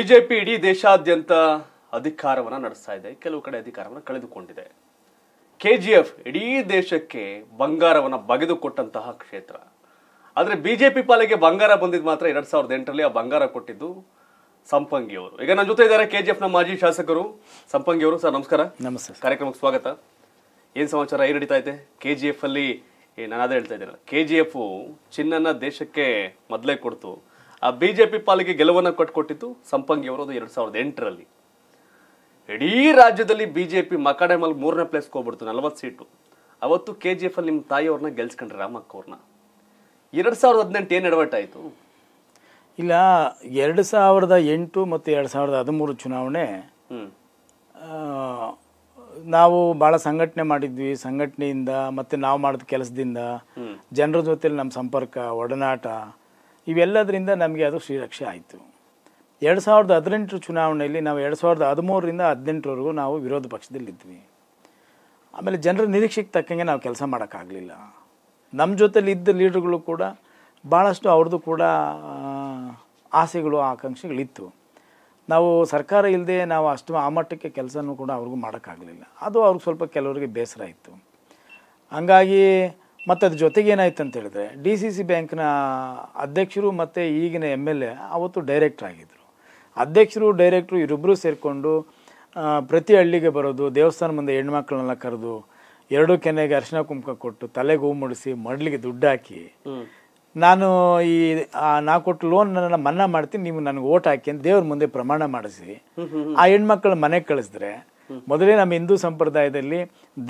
BJP ಇಡೀ ದೇಶಾದ್ಯಂತ ಅಧಿಕಾರವನ್ನು ನಡೆಸ್ತಾ ಇದೆ ಕೆಲವು ಕಡೆ ಅಧಿಕಾರವನ್ನು ಕಳೆದುಕೊಂಡಿದೆ ಕೆ ಜಿ ಎಫ್ ಇಡೀ ದೇಶಕ್ಕೆ ಬಂಗಾರವನ್ನು ಬಗೆದುಕೊಟ್ಟಂತಹ ಕ್ಷೇತ್ರ ಆದರೆ ಬಿಜೆಪಿ ಪಾಲಿಗೆ ಬಂಗಾರ ಬಂದಿದ್ದು ಮಾತ್ರ ಎರಡು ಸಾವಿರದ ಎಂಟರಲ್ಲಿ ಆ ಬಂಗಾರ ಕೊಟ್ಟಿದ್ದು ಸಂಪಂಗಿಯವರು ಈಗ ನನ್ನ ಜೊತೆ ಇದ್ದಾರೆ ಕೆ ಜಿ ಎಫ್ನ ಮಾಜಿ ಶಾಸಕರು ಸಂಪಂಗಿಯವರು ಸರ್ ನಮಸ್ಕಾರ ನಮಸ್ತೆ ಕಾರ್ಯಕ್ರಮಕ್ಕೆ ಸ್ವಾಗತ ಏನು ಸಮಾಚಾರ ಏನು ನಡೀತಾ ಇದೆ ಕೆ ಜಿ ಎಫ್ ಅಲ್ಲಿ ನಾನು ಅದೇ ಹೇಳ್ತಾ ಇದ್ದೀನಲ್ಲ ಕೆ ಜಿ ಎಫ್ ಚಿನ್ನನ ದೇಶಕ್ಕೆ ಮೊದಲೇ ಕೊಡ್ತು ಆ ಬಿಜೆಪಿ ಪಾಲಿಗೆ ಗೆಲುವನ್ನು ಕೊಟ್ಟಿತ್ತು ಸಂಪಂಗಿ ಅವರು ಎರಡು ಸಾವಿರದ ಎಂಟರಲ್ಲಿ ಇಡೀ ರಾಜ್ಯದಲ್ಲಿ ಬಿಜೆಪಿ ಮಕಾಡೆ ಮಕಾಡೆಮಲ್ಲಿ ಮೂರನೇ ಪ್ಲೇಸ್ಗೆ ಹೋಗ್ಬಿಡ್ತು ನಲವತ್ತು ಸೀಟು ಅವತ್ತು ಕೆ ಜಿ ಎಫ್ ಅಲ್ಲಿ ನಿಮ್ಮ ತಾಯಿಯವ್ರನ್ನ ಗೆಲ್ಸ್ಕೊಂಡ್ರೆ ರಾಮಕ್ಕ ಅವ್ರನ್ನ ಎರಡು ಸಾವಿರದ ಹದಿನೆಂಟು ಏನು ಎಡವಟ್ಟಾಯಿತು ಇಲ್ಲ ಎರಡು ಸಾವಿರದ ಎಂಟು ಮತ್ತು ಎರಡು ಸಾವಿರದ ಹದಿಮೂರು ಚುನಾವಣೆ ನಾವು ಭಾಳ ಸಂಘಟನೆ ಮಾಡಿದ್ವಿ ಸಂಘಟನೆಯಿಂದ ಮತ್ತು ನಾವು ಮಾಡಿದ ಕೆಲಸದಿಂದ ಜನರ ಜೊತೆಲಿ ನಮ್ಮ ಸಂಪರ್ಕ ಒಡನಾಟ ಇವೆಲ್ಲದರಿಂದ ನಮಗೆ ಅದು ಶ್ರೀರಕ್ಷೆ ಆಯಿತು ಎರಡು ಸಾವಿರದ ಹದಿನೆಂಟು ಚುನಾವಣೆಯಲ್ಲಿ ನಾವು ಎರಡು ಸಾವಿರದ ಹದಿಮೂರರಿಂದ ಹದಿನೆಂಟರವರೆಗೂ ನಾವು ವಿರೋಧ ಪಕ್ಷದಲ್ಲಿದ್ವಿ ಆಮೇಲೆ ಜನರ ನಿರೀಕ್ಷೆಗೆ ತಕ್ಕಂಗೆ ನಾವು ಕೆಲಸ ಮಾಡೋಕ್ಕಾಗಲಿಲ್ಲ ನಮ್ಮ ಜೊತೆಲಿ ಇದ್ದ ಲೀಡರ್ಗಳು ಕೂಡ ಭಾಳಷ್ಟು ಅವ್ರದ್ದು ಕೂಡ ಆಸೆಗಳು ಆಕಾಂಕ್ಷೆಗಳಿತ್ತು ನಾವು ಸರ್ಕಾರ ಇಲ್ಲದೆ ನಾವು ಅಷ್ಟು ಆ ಮಟ್ಟಕ್ಕೆ ಕೆಲಸನೂ ಕೂಡ ಅವ್ರಿಗೂ ಮಾಡೋಕ್ಕಾಗಲಿಲ್ಲ ಅದು ಅವ್ರಿಗೆ ಸ್ವಲ್ಪ ಕೆಲವರಿಗೆ ಬೇಸರ ಇತ್ತು ಹಂಗಾಗಿ ಮತ್ತು ಅದ್ರ ಜೊತೆಗೆ ಏನಾಯ್ತು ಅಂತ ಹೇಳಿದ್ರೆ ಡಿ ಸಿ ಸಿ ಬ್ಯಾಂಕ್ನ ಅಧ್ಯಕ್ಷರು ಮತ್ತು ಈಗಿನ ಎಮ್ ಎಲ್ ಎ ಅವತ್ತು ಡೈರೆಕ್ಟ್ರ್ ಆಗಿದ್ದರು ಅಧ್ಯಕ್ಷರು ಡೈರೆಕ್ಟ್ರು ಇವರಿಬ್ಬರು ಸೇರಿಕೊಂಡು ಪ್ರತಿ ಹಳ್ಳಿಗೆ ಬರೋದು ದೇವಸ್ಥಾನ ಮುಂದೆ ಹೆಣ್ಮಕ್ಳನ್ನೆಲ್ಲ ಕರೆದು ಎರಡು ಕೆನೆಗೆ ಅರ್ಶನ ಕುಂಕುಮ ಕೊಟ್ಟು ತಲೆಗೆ ಹೂ ಮುಡಿಸಿ ಮಡ್ಲಿಗೆ ದುಡ್ಡು ಹಾಕಿ ನಾನು ಈ ನಾ ಕೊಟ್ಟು ಲೋನ್ ನನ್ನ ಮನ್ನಾ ಮಾಡ್ತೀನಿ ನೀವು ನನಗೆ ಓಟ್ ಹಾಕಿ ಅಂತ ದೇವ್ರ ಮುಂದೆ ಪ್ರಮಾಣ ಮಾಡಿಸಿ ಆ ಹೆಣ್ಮಕ್ಳ ಮನೆಗೆ ಕಳಿಸಿದ್ರೆ ಮೊದಲೇ ನಮ್ಮ ಹಿಂದೂ ಸಂಪ್ರದಾಯದಲ್ಲಿ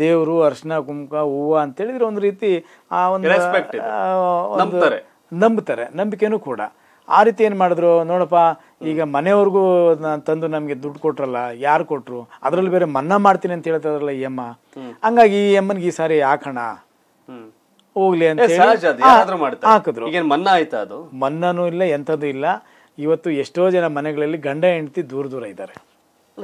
ದೇವರು ಅರ್ಶನ ಕುಂಕ ಹೂವು ಅಂತ ಹೇಳಿದ್ರೆ ಒಂದು ರೀತಿ ಆ ಒಂದು ನಂಬ್ತಾರೆ ನಂಬಿಕೆನೂ ಕೂಡ ಆ ರೀತಿ ಏನು ಮಾಡಿದ್ರು ನೋಡಪ್ಪ ಈಗ ಮನೆಯವ್ರಿಗೂ ತಂದು ನಮಗೆ ದುಡ್ಡು ಕೊಟ್ರಲ್ಲ ಯಾರು ಕೊಟ್ಟರು ಅದರಲ್ಲಿ ಬೇರೆ ಮನ್ನಾ ಮಾಡ್ತೀನಿ ಅಂತ ಹೇಳ್ತಾರಲ್ಲ ಈ ಅಮ್ಮ ಹಂಗಾಗಿ ಈ ಅಮ್ಮನಿಗೆ ಈ ಸಾರಿ ಹಾಕೋಣ ಹೋಗ್ಲಿ ಅಂತ ಹಾಕಿದ್ರು ಮನ್ನಾನು ಇಲ್ಲ ಎಂಥದ್ದು ಇಲ್ಲ ಇವತ್ತು ಎಷ್ಟೋ ಜನ ಮನೆಗಳಲ್ಲಿ ಗಂಡ ಹೆಂಡತಿ ದೂರ ದೂರ ಇದ್ದಾರೆ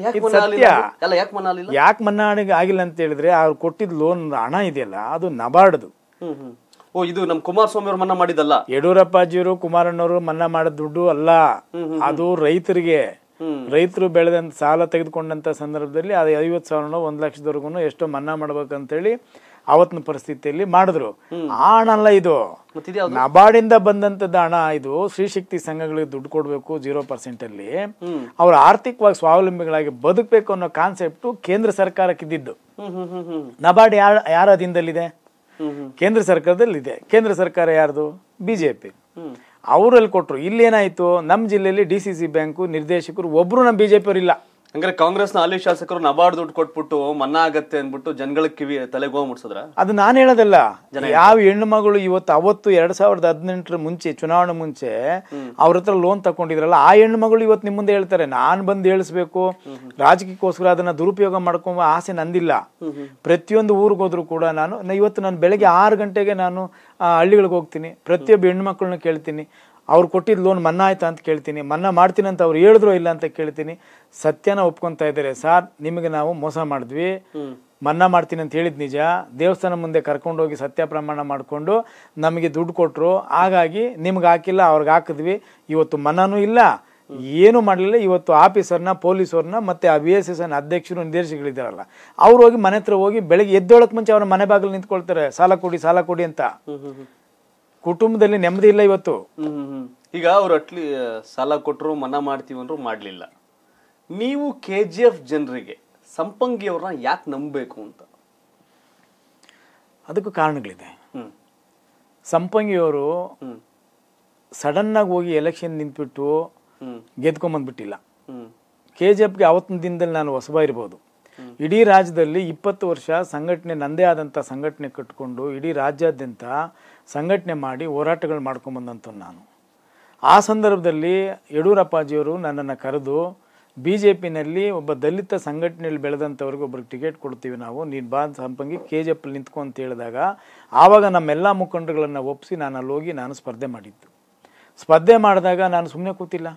ಯಾಕೆ ಮನ್ನಾಣಿಗೆ ಆಗಿಲ್ಲ ಅಂತ ಹೇಳಿದ್ರೆ ಅವ್ರು ಕೊಟ್ಟಿದ್ ಲೋನ್ ಹಣ ಇದೆಯಲ್ಲ ಅದು ನಬಾರ್ಡ್ದು ಓ ಇದು ನಮ್ ಕುಮಾರಸ್ವಾಮಿ ಅವರು ಮನ್ನಾ ಮಾಡಿದಲ್ಲ ಯಡಿಯೂರಪ್ಪಾಜಿಯವರು ಕುಮಾರಣ್ಣವರು ಮನ್ನಾ ಮಾಡಿದ ದುಡ್ಡು ಅಲ್ಲ ಅದು ರೈತರಿಗೆ ರೈತರು ಬೆಳೆದಂತ ಸಾಲ ತೆಗೆದುಕೊಂಡಂತ ಸಂದರ್ಭದಲ್ಲಿ ಅದು ಐವತ್ತು ಸಾವಿರನೋ ಒಂದು ಲಕ್ಷದವರೆಗೂ ಎಷ್ಟೋ ಮನ್ನಾ ಹೇಳಿ ಅವತ್ತಿನ ಪರಿಸ್ಥಿತಿಯಲ್ಲಿ ಮಾಡಿದ್ರು ಆ ಹಣ ಅಲ್ಲ ಇದು ನಬಾರ್ಡಿಂದ ಬಂದಂತ ಹಣ ಇದು ಶಕ್ತಿ ಸಂಘಗಳಿಗೆ ದುಡ್ಡು ಕೊಡಬೇಕು ಜೀರೋ ಪರ್ಸೆಂಟ್ ಅಲ್ಲಿ ಅವ್ರು ಆರ್ಥಿಕವಾಗಿ ಸ್ವಾವಲಂಬಿಗಳಾಗಿ ಬದುಕಬೇಕು ಅನ್ನೋ ಕಾನ್ಸೆಪ್ಟ್ ಕೇಂದ್ರ ಸರ್ಕಾರಕ್ಕಿದ್ದು ನಬಾರ್ಡ್ ಯಾರ ಯಾರ ಅಧೀನದಲ್ಲಿದೆ ಕೇಂದ್ರ ಸರ್ಕಾರದಲ್ಲಿದೆ ಕೇಂದ್ರ ಸರ್ಕಾರ ಯಾರ್ದು ಬಿಜೆಪಿ ಅವರಲ್ಲಿ ಕೊಟ್ಟರು ಇಲ್ಲೇನಾಯ್ತು ನಮ್ಮ ಜಿಲ್ಲೆಯಲ್ಲಿ ಡಿ ಸಿ ಸಿ ಬ್ಯಾಂಕು ನಿರ್ದೇಶಕರು ಒಬ್ರು ನಮ್ಮ ಬಿಜೆಪಿ ಇಲ್ಲ ಹಂಗಾರೆ ನ ಹಾಲಿ ಶಾಸಕರು ನಬಾರ್ಡ್ ದುಡ್ಡು ಕೊಟ್ಬಿಟ್ಟು ಮನ್ನಾ ಆಗತ್ತೆ ಅಂದ್ಬಿಟ್ಟು ಜನಗಳ ಕಿವಿ ತಲೆಗೆ ಮುಟ್ಸಿದ್ರ ಅದು ನಾನು ಹೇಳೋದಲ್ಲ ಯಾವ ಹೆಣ್ಣು ಮಗಳು ಇವತ್ತು ಅವತ್ತು ಎರಡ್ ಸಾವಿರದ ಹದಿನೆಂಟರ ಮುಂಚೆ ಚುನಾವಣೆ ಮುಂಚೆ ಅವ್ರ ಹತ್ರ ಲೋನ್ ತಕೊಂಡಿದ್ರಲ್ಲ ಆ ಹೆಣ್ಣು ಮಗಳು ಇವತ್ತು ನಿಮ್ ಮುಂದೆ ಹೇಳ್ತಾರೆ ನಾನ್ ಬಂದು ಹೇಳಿಸ್ಬೇಕು ರಾಜಕೀಯಕ್ಕೋಸ್ಕರ ಅದನ್ನ ದುರುಪಯೋಗ ಮಾಡ್ಕೊಂಬ ಆಸೆ ನಂದಿಲ್ಲ ಪ್ರತಿಯೊಂದು ಊರಿಗೆ ಹೋದ್ರು ಕೂಡ ನಾನು ಇವತ್ತು ನಾನು ಬೆಳಗ್ಗೆ ಆರು ಗಂಟೆಗೆ ನಾನು ಹಳ್ಳಿಗಳಿಗೆ ಹೋಗ್ತೀನಿ ಪ್ರತಿಯೊಬ್ಬ ಹೆಣ್ಣು ಮಕ್ಕಳನ್ನ ಕೇಳ್ತೀನಿ ಅವ್ರು ಕೊಟ್ಟಿದ್ದ ಲೋನ್ ಮನ್ನಾ ಆಯ್ತಾ ಅಂತ ಕೇಳ್ತೀನಿ ಮನ್ನಾ ಮಾಡ್ತೀನಿ ಅಂತ ಅವ್ರು ಹೇಳಿದ್ರು ಇಲ್ಲ ಅಂತ ಕೇಳ್ತೀನಿ ಸತ್ಯನ ಒಪ್ಕೊಂತ ಇದ್ದಾರೆ ಸಾರ್ ನಿಮಗೆ ನಾವು ಮೋಸ ಮಾಡಿದ್ವಿ ಮನ್ನಾ ಮಾಡ್ತೀನಿ ಅಂತ ಹೇಳಿದ್ ನಿಜ ದೇವಸ್ಥಾನ ಮುಂದೆ ಕರ್ಕೊಂಡೋಗಿ ಸತ್ಯ ಪ್ರಮಾಣ ಮಾಡಿಕೊಂಡು ನಮಗೆ ದುಡ್ಡು ಕೊಟ್ಟರು ಹಾಗಾಗಿ ನಿಮ್ಗೆ ಹಾಕಿಲ್ಲ ಅವ್ರಿಗೆ ಹಾಕಿದ್ವಿ ಇವತ್ತು ಮನ್ನಾನೂ ಇಲ್ಲ ಏನು ಮಾಡಲಿಲ್ಲ ಇವತ್ತು ಆಫೀಸರ್ನ ಪೊಲೀಸರ್ನ ಮತ್ತೆ ಆ ಬಿ ಎಸ್ ಎಸ್ ಅನ್ನ ಅಧ್ಯಕ್ಷರು ನಿರ್ದೇಶಕಗಳಿದ್ದಾರಲ್ಲ ಅವ್ರು ಹೋಗಿ ಮನೆ ಹತ್ರ ಹೋಗಿ ಬೆಳಗ್ಗೆ ಎದ್ದೊಳಕ್ಕೆ ಮುಂಚೆ ಅವ್ರ ಮನೆ ಬಾಗಿಲು ನಿಂತ್ಕೊಳ್ತಾರೆ ಸಾಲ ಕೊಡಿ ಸಾಲ ಕೊಡಿ ಅಂತ ಕುಟುಂಬದಲ್ಲಿ ನೆಮ್ಮದಿ ಇಲ್ಲ ಇವತ್ತು ಈಗ ಅವ್ರು ಅಟ್ಲಿ ಸಾಲ ಕೊಟ್ಟರು ಮನ ಮಾಡ್ತೀವಿ ಅಂದ್ರು ಮಾಡಲಿಲ್ಲ ನೀವು ಕೆ ಜಿ ಎಫ್ ಜನರಿಗೆ ಸಂಪಂಗಿಯವ್ರನ್ನ ಯಾಕೆ ನಂಬಬೇಕು ಅಂತ ಅದಕ್ಕೂ ಕಾರಣಗಳಿದೆ ಸಂಪಂಗಿಯವರು ಸಡನ್ನಾಗಿ ಹೋಗಿ ಎಲೆಕ್ಷನ್ ನಿಂತ್ಬಿಟ್ಟು ಗೆದ್ಕೊಂಬಂದ್ಬಿಟ್ಟಿಲ್ಲ ಕೆ ಜಿ ಎಫ್ಗೆ ಅವತ್ತಿನ ದಿನದಲ್ಲಿ ನಾನು ಹೊಸಬ ಇರ್ಬೋದು ಇಡೀ ರಾಜ್ಯದಲ್ಲಿ ಇಪ್ಪತ್ತು ವರ್ಷ ಸಂಘಟನೆ ನಂದೇ ಆದಂಥ ಸಂಘಟನೆ ಕಟ್ಕೊಂಡು ಇಡೀ ರಾಜ್ಯಾದ್ಯಂತ ಸಂಘಟನೆ ಮಾಡಿ ಹೋರಾಟಗಳು ಮಾಡ್ಕೊಂಬಂದಂಥ ನಾನು ಆ ಸಂದರ್ಭದಲ್ಲಿ ಯಡಿಯೂರಪ್ಪಾಜಿಯವರು ನನ್ನನ್ನು ಕರೆದು ಬಿ ಜೆ ಪಿನಲ್ಲಿ ಒಬ್ಬ ದಲಿತ ಸಂಘಟನೆಯಲ್ಲಿ ಬೆಳೆದಂಥವ್ರಿಗೆ ಒಬ್ರಿಗೆ ಟಿಕೆಟ್ ಕೊಡ್ತೀವಿ ನಾವು ನೀನು ಬಾ ಸಂಪಂಗಿ ಕೆ ಜೆ ಎಫಲ್ಲಿ ನಿಂತ್ಕೊ ಅಂತ ಹೇಳಿದಾಗ ಆವಾಗ ನಮ್ಮೆಲ್ಲ ಮುಖಂಡರುಗಳನ್ನು ಒಪ್ಪಿಸಿ ನಾನು ಅಲ್ಲಿ ಹೋಗಿ ನಾನು ಸ್ಪರ್ಧೆ ಮಾಡಿದ್ದು ಸ್ಪರ್ಧೆ ಮಾಡಿದಾಗ ನಾನು ಸುಮ್ಮನೆ ಕೂತಿಲ್ಲ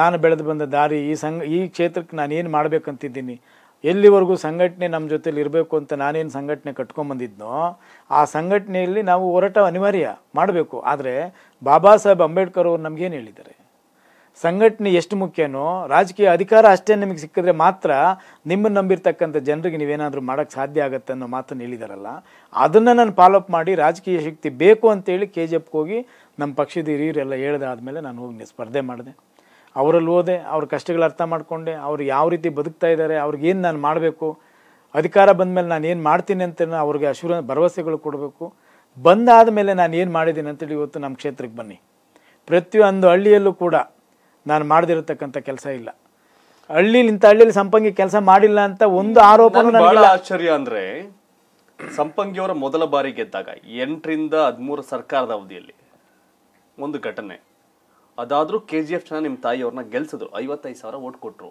ನಾನು ಬೆಳೆದು ಬಂದ ದಾರಿ ಈ ಸಂಘ ಈ ಕ್ಷೇತ್ರಕ್ಕೆ ನಾನು ಏನು ಮಾಡಬೇಕಂತಿದ್ದೀನಿ ಎಲ್ಲಿವರೆಗೂ ಸಂಘಟನೆ ನಮ್ಮ ಜೊತೇಲಿ ಇರಬೇಕು ಅಂತ ನಾನೇನು ಸಂಘಟನೆ ಕಟ್ಕೊಂಬಂದಿದ್ನೋ ಆ ಸಂಘಟನೆಯಲ್ಲಿ ನಾವು ಹೋರಾಟ ಅನಿವಾರ್ಯ ಮಾಡಬೇಕು ಆದರೆ ಬಾಬಾ ಸಾಹೇಬ್ ಅಂಬೇಡ್ಕರ್ ಅವರು ನಮಗೇನು ಹೇಳಿದ್ದಾರೆ ಸಂಘಟನೆ ಎಷ್ಟು ಮುಖ್ಯನೋ ರಾಜಕೀಯ ಅಧಿಕಾರ ಅಷ್ಟೇ ನಿಮಗೆ ಸಿಕ್ಕಿದ್ರೆ ಮಾತ್ರ ನಿಮ್ಮನ್ನು ನಂಬಿರ್ತಕ್ಕಂಥ ಜನರಿಗೆ ನೀವೇನಾದರೂ ಮಾಡೋಕ್ಕೆ ಸಾಧ್ಯ ಆಗುತ್ತೆ ಅನ್ನೋ ಮಾತನ್ನು ಹೇಳಿದಾರಲ್ಲ ಅದನ್ನು ನಾನು ಫಾಲೋಅಪ್ ಮಾಡಿ ರಾಜಕೀಯ ಶಕ್ತಿ ಬೇಕು ಅಂತೇಳಿ ಕೆ ಜಿ ಎಫ್ಗೆ ಹೋಗಿ ನಮ್ಮ ಪಕ್ಷದ ಹಿರಿಯರೆಲ್ಲ ಹೇಳ್ದಾದ್ಮೇಲೆ ನಾನು ಹೋಗಿ ಸ್ಪರ್ಧೆ ಮಾಡಿದೆ ಅವರಲ್ಲಿ ಹೋದೆ ಅವ್ರ ಕಷ್ಟಗಳು ಅರ್ಥ ಮಾಡಿಕೊಂಡೆ ಅವ್ರು ಯಾವ ರೀತಿ ಬದುಕ್ತಾ ಇದ್ದಾರೆ ಏನು ನಾನು ಮಾಡಬೇಕು ಅಧಿಕಾರ ಬಂದ ಮೇಲೆ ನಾನು ಏನು ಮಾಡ್ತೀನಿ ಅಂತ ಅವ್ರಿಗೆ ಅಶೂರ ಭರವಸೆಗಳು ಕೊಡಬೇಕು ಬಂದಾದ ಮೇಲೆ ನಾನು ಏನು ಮಾಡಿದ್ದೀನಿ ಅಂತೇಳಿ ಇವತ್ತು ನಮ್ಮ ಕ್ಷೇತ್ರಕ್ಕೆ ಬನ್ನಿ ಪ್ರತಿಯೊಂದು ಹಳ್ಳಿಯಲ್ಲೂ ಕೂಡ ನಾನು ಮಾಡದಿರತಕ್ಕಂಥ ಕೆಲಸ ಇಲ್ಲ ಹಳ್ಳಿಲಿ ಇಂಥ ಹಳ್ಳಿಯಲ್ಲಿ ಸಂಪಂಗಿ ಕೆಲಸ ಮಾಡಿಲ್ಲ ಅಂತ ಒಂದು ಆರೋಪ ಆಶ್ಚರ್ಯ ಅಂದ್ರೆ ಸಂಪಂಗಿಯವರ ಮೊದಲ ಬಾರಿ ಗೆದ್ದಾಗ ಎಂಟರಿಂದ ಹದಿಮೂರು ಸರ್ಕಾರದ ಅವಧಿಯಲ್ಲಿ ಒಂದು ಘಟನೆ ಅದಾದರೂ ಕೆ ಜಿ ಎಫ್ ಜನ ನಿಮ್ಮ ತಾಯಿಯವ್ರನ್ನ ಗೆಲ್ಸಿದ್ರು ಐವತ್ತೈದು ಸಾವಿರ ಓಟ್ ಕೊಟ್ಟರು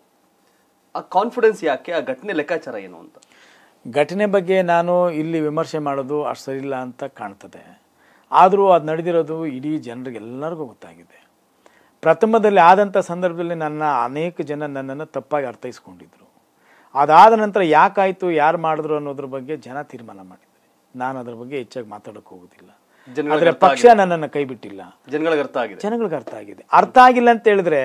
ಆ ಕಾನ್ಫಿಡೆನ್ಸ್ ಯಾಕೆ ಆ ಘಟನೆ ಲೆಕ್ಕಾಚಾರ ಏನು ಅಂತ ಘಟನೆ ಬಗ್ಗೆ ನಾನು ಇಲ್ಲಿ ವಿಮರ್ಶೆ ಮಾಡೋದು ಅಷ್ಟು ಸರಿಯಿಲ್ಲ ಅಂತ ಕಾಣ್ತದೆ ಆದರೂ ಅದು ನಡೆದಿರೋದು ಇಡೀ ಜನರಿಗೆಲ್ಲರಿಗೂ ಗೊತ್ತಾಗಿದೆ ಪ್ರಥಮದಲ್ಲಿ ಆದಂಥ ಸಂದರ್ಭದಲ್ಲಿ ನನ್ನ ಅನೇಕ ಜನ ನನ್ನನ್ನು ತಪ್ಪಾಗಿ ಅರ್ಥೈಸ್ಕೊಂಡಿದ್ರು ಅದಾದ ನಂತರ ಯಾಕಾಯಿತು ಯಾರು ಮಾಡಿದ್ರು ಅನ್ನೋದ್ರ ಬಗ್ಗೆ ಜನ ತೀರ್ಮಾನ ಮಾಡಿದ್ದಾರೆ ನಾನು ಅದ್ರ ಬಗ್ಗೆ ಹೆಚ್ಚಾಗಿ ಮಾತಾಡೋಕ್ಕೆ ಹೋಗೋದಿಲ್ಲ ಆದ್ರೆ ಪಕ್ಷ ನನ್ನನ್ನು ಕೈ ಬಿಟ್ಟಿಲ್ಲ ಜನಗಳಿಗೆ ಅರ್ಥ ಆಗಿದೆ ಜನಗಳಿಗೆ ಅರ್ಥ ಆಗಿದೆ ಅರ್ಥ ಆಗಿಲ್ಲ ಅಂತ ಹೇಳಿದ್ರೆ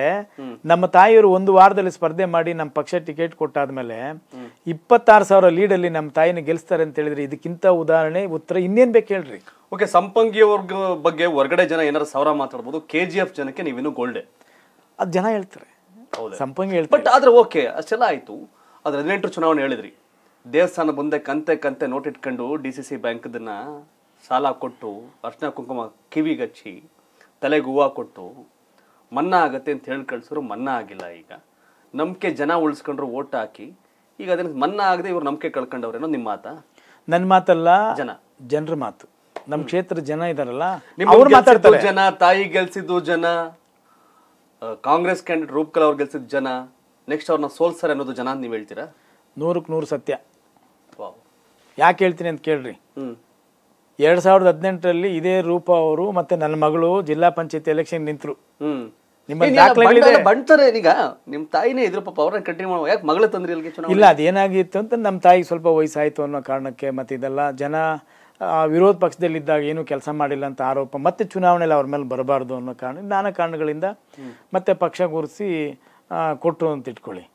ನಮ್ಮ ತಾಯಿಯವರು ಒಂದು ವಾರದಲ್ಲಿ ಸ್ಪರ್ಧೆ ಮಾಡಿ ನಮ್ಮ ಪಕ್ಷ ಟಿಕೆಟ್ ಕೊಟ್ಟಾದ್ಮೇಲೆ ಇಪ್ಪತ್ತಾರು ಸಾವಿರ ಲೀಡಲ್ಲಿ ನಮ್ಮ ತಾಯಿನ ಗೆಲ್ಸ್ತಾರೆ ಅಂತ ಹೇಳಿದ್ರೆ ಇದಕ್ಕಿಂತ ಉದಾಹರಣೆ ಉತ್ತರ ಇನ್ನೇನ್ ಬೇಕು ಹೇಳ್ರಿ ಓಕೆ ವರ್ಗ ಬಗ್ಗೆ ಹೊರಗಡೆ ಜನ ಏನಾದ್ರು ಸಾವಿರ ಮಾತಾಡ್ಬೋದು ಕೆ ಜಿ ಎಫ್ ಜನಕ್ಕೆ ನೀವೇನು ಗೋಲ್ಡೆ ಅದು ಜನ ಹೇಳ್ತಾರೆ ಸಂಪಂಗಿ ಹೇಳ್ತಾರೆ ಬಟ್ ಆದ್ರೆ ಓಕೆ ಅಷ್ಟೆಲ್ಲ ಆಯ್ತು ಅದ್ರ ಹದಿನೆಂಟು ಚುನಾವಣೆ ಹೇಳಿದ್ರಿ ದೇವಸ್ಥಾನ ಮುಂದೆ ಕಂತೆ ಕಂತೆ ನೋಟ್ ಇಟ್ಕೊಂಡು ಡಿ ಸಿ ಸಿ ಬ್ಯಾಂಕ್ ಸಾಲ ಕೊಟ್ಟು ಅರ್ಶನ ಕುಂಕುಮ ಕಿವಿಗಚ್ಚಿ ತಲೆಗೆ ಹೂವು ಕೊಟ್ಟು ಮನ್ನಾ ಆಗುತ್ತೆ ಅಂತ ಹೇಳಿ ಕಳಿಸಿದ್ರು ಮನ್ನಾ ಆಗಿಲ್ಲ ಈಗ ನಂಬಿಕೆ ಜನ ಉಳಿಸ್ಕೊಂಡ್ರು ಓಟ್ ಹಾಕಿ ಈಗ ಅದನ್ನ ಮನ್ನಾ ಆಗದೆ ಇವ್ರು ನಂಬಿಕೆ ಕಳ್ಕೊಂಡವ್ರೇನೋ ನಿಮ್ಮ ಮಾತಾ ನನ್ನ ಮಾತಲ್ಲ ಜನ ಜನರ ಮಾತು ನಮ್ಮ ಕ್ಷೇತ್ರದ ಜನ ಇದಾರಲ್ಲ ಜನ ತಾಯಿ ಗೆಲ್ಸಿದ್ದು ಜನ ಕಾಂಗ್ರೆಸ್ ಕ್ಯಾಂಡಿಡೇಟ್ ರೂಪ್ಕಲ್ ಅವ್ರು ಗೆಲ್ಸಿದ ಜನ ನೆಕ್ಸ್ಟ್ ಅವ್ರನ್ನ ಸೋಲ್ಸರ್ ಅನ್ನೋದು ಜನ ನೀವು ಹೇಳ್ತೀರಾ ನೂರಕ್ಕೆ ನೂರು ಸತ್ಯ ಯಾಕೆ ಹೇಳ್ತೀನಿ ಅಂತ ಕೇಳ್ರಿ ಎರಡ್ ಸಾವಿರದ ಹದಿನೆಂಟರಲ್ಲಿ ಇದೇ ರೂಪ ಅವರು ಮತ್ತೆ ನನ್ನ ಮಗಳು ಜಿಲ್ಲಾ ಪಂಚಾಯತ್ ಎಲೆಕ್ಷನ್ ನಿಂತರು ತಾಯಿನೇ ಇಲ್ಲ ಅದೇನಾಗಿತ್ತು ಅಂತ ನಮ್ಮ ತಾಯಿಗೆ ಸ್ವಲ್ಪ ವಯಸ್ಸಾಯ್ತು ಅನ್ನೋ ಕಾರಣಕ್ಕೆ ಮತ್ತೆ ಇದೆಲ್ಲ ಜನ ವಿರೋಧ ಪಕ್ಷದಲ್ಲಿದ್ದಾಗ ಏನು ಕೆಲಸ ಮಾಡಿಲ್ಲ ಅಂತ ಆರೋಪ ಮತ್ತೆ ಚುನಾವಣೆಯಲ್ಲಿ ಅವ್ರ ಮೇಲೆ ಬರಬಾರ್ದು ಅನ್ನೋ ಕಾರಣ ನಾನಾ ಕಾರಣಗಳಿಂದ ಮತ್ತೆ ಪಕ್ಷ ಗುರುಸಿ ಕೊಟ್ಟರು ಅಂತ ಇಟ್ಕೊಳ್ಳಿ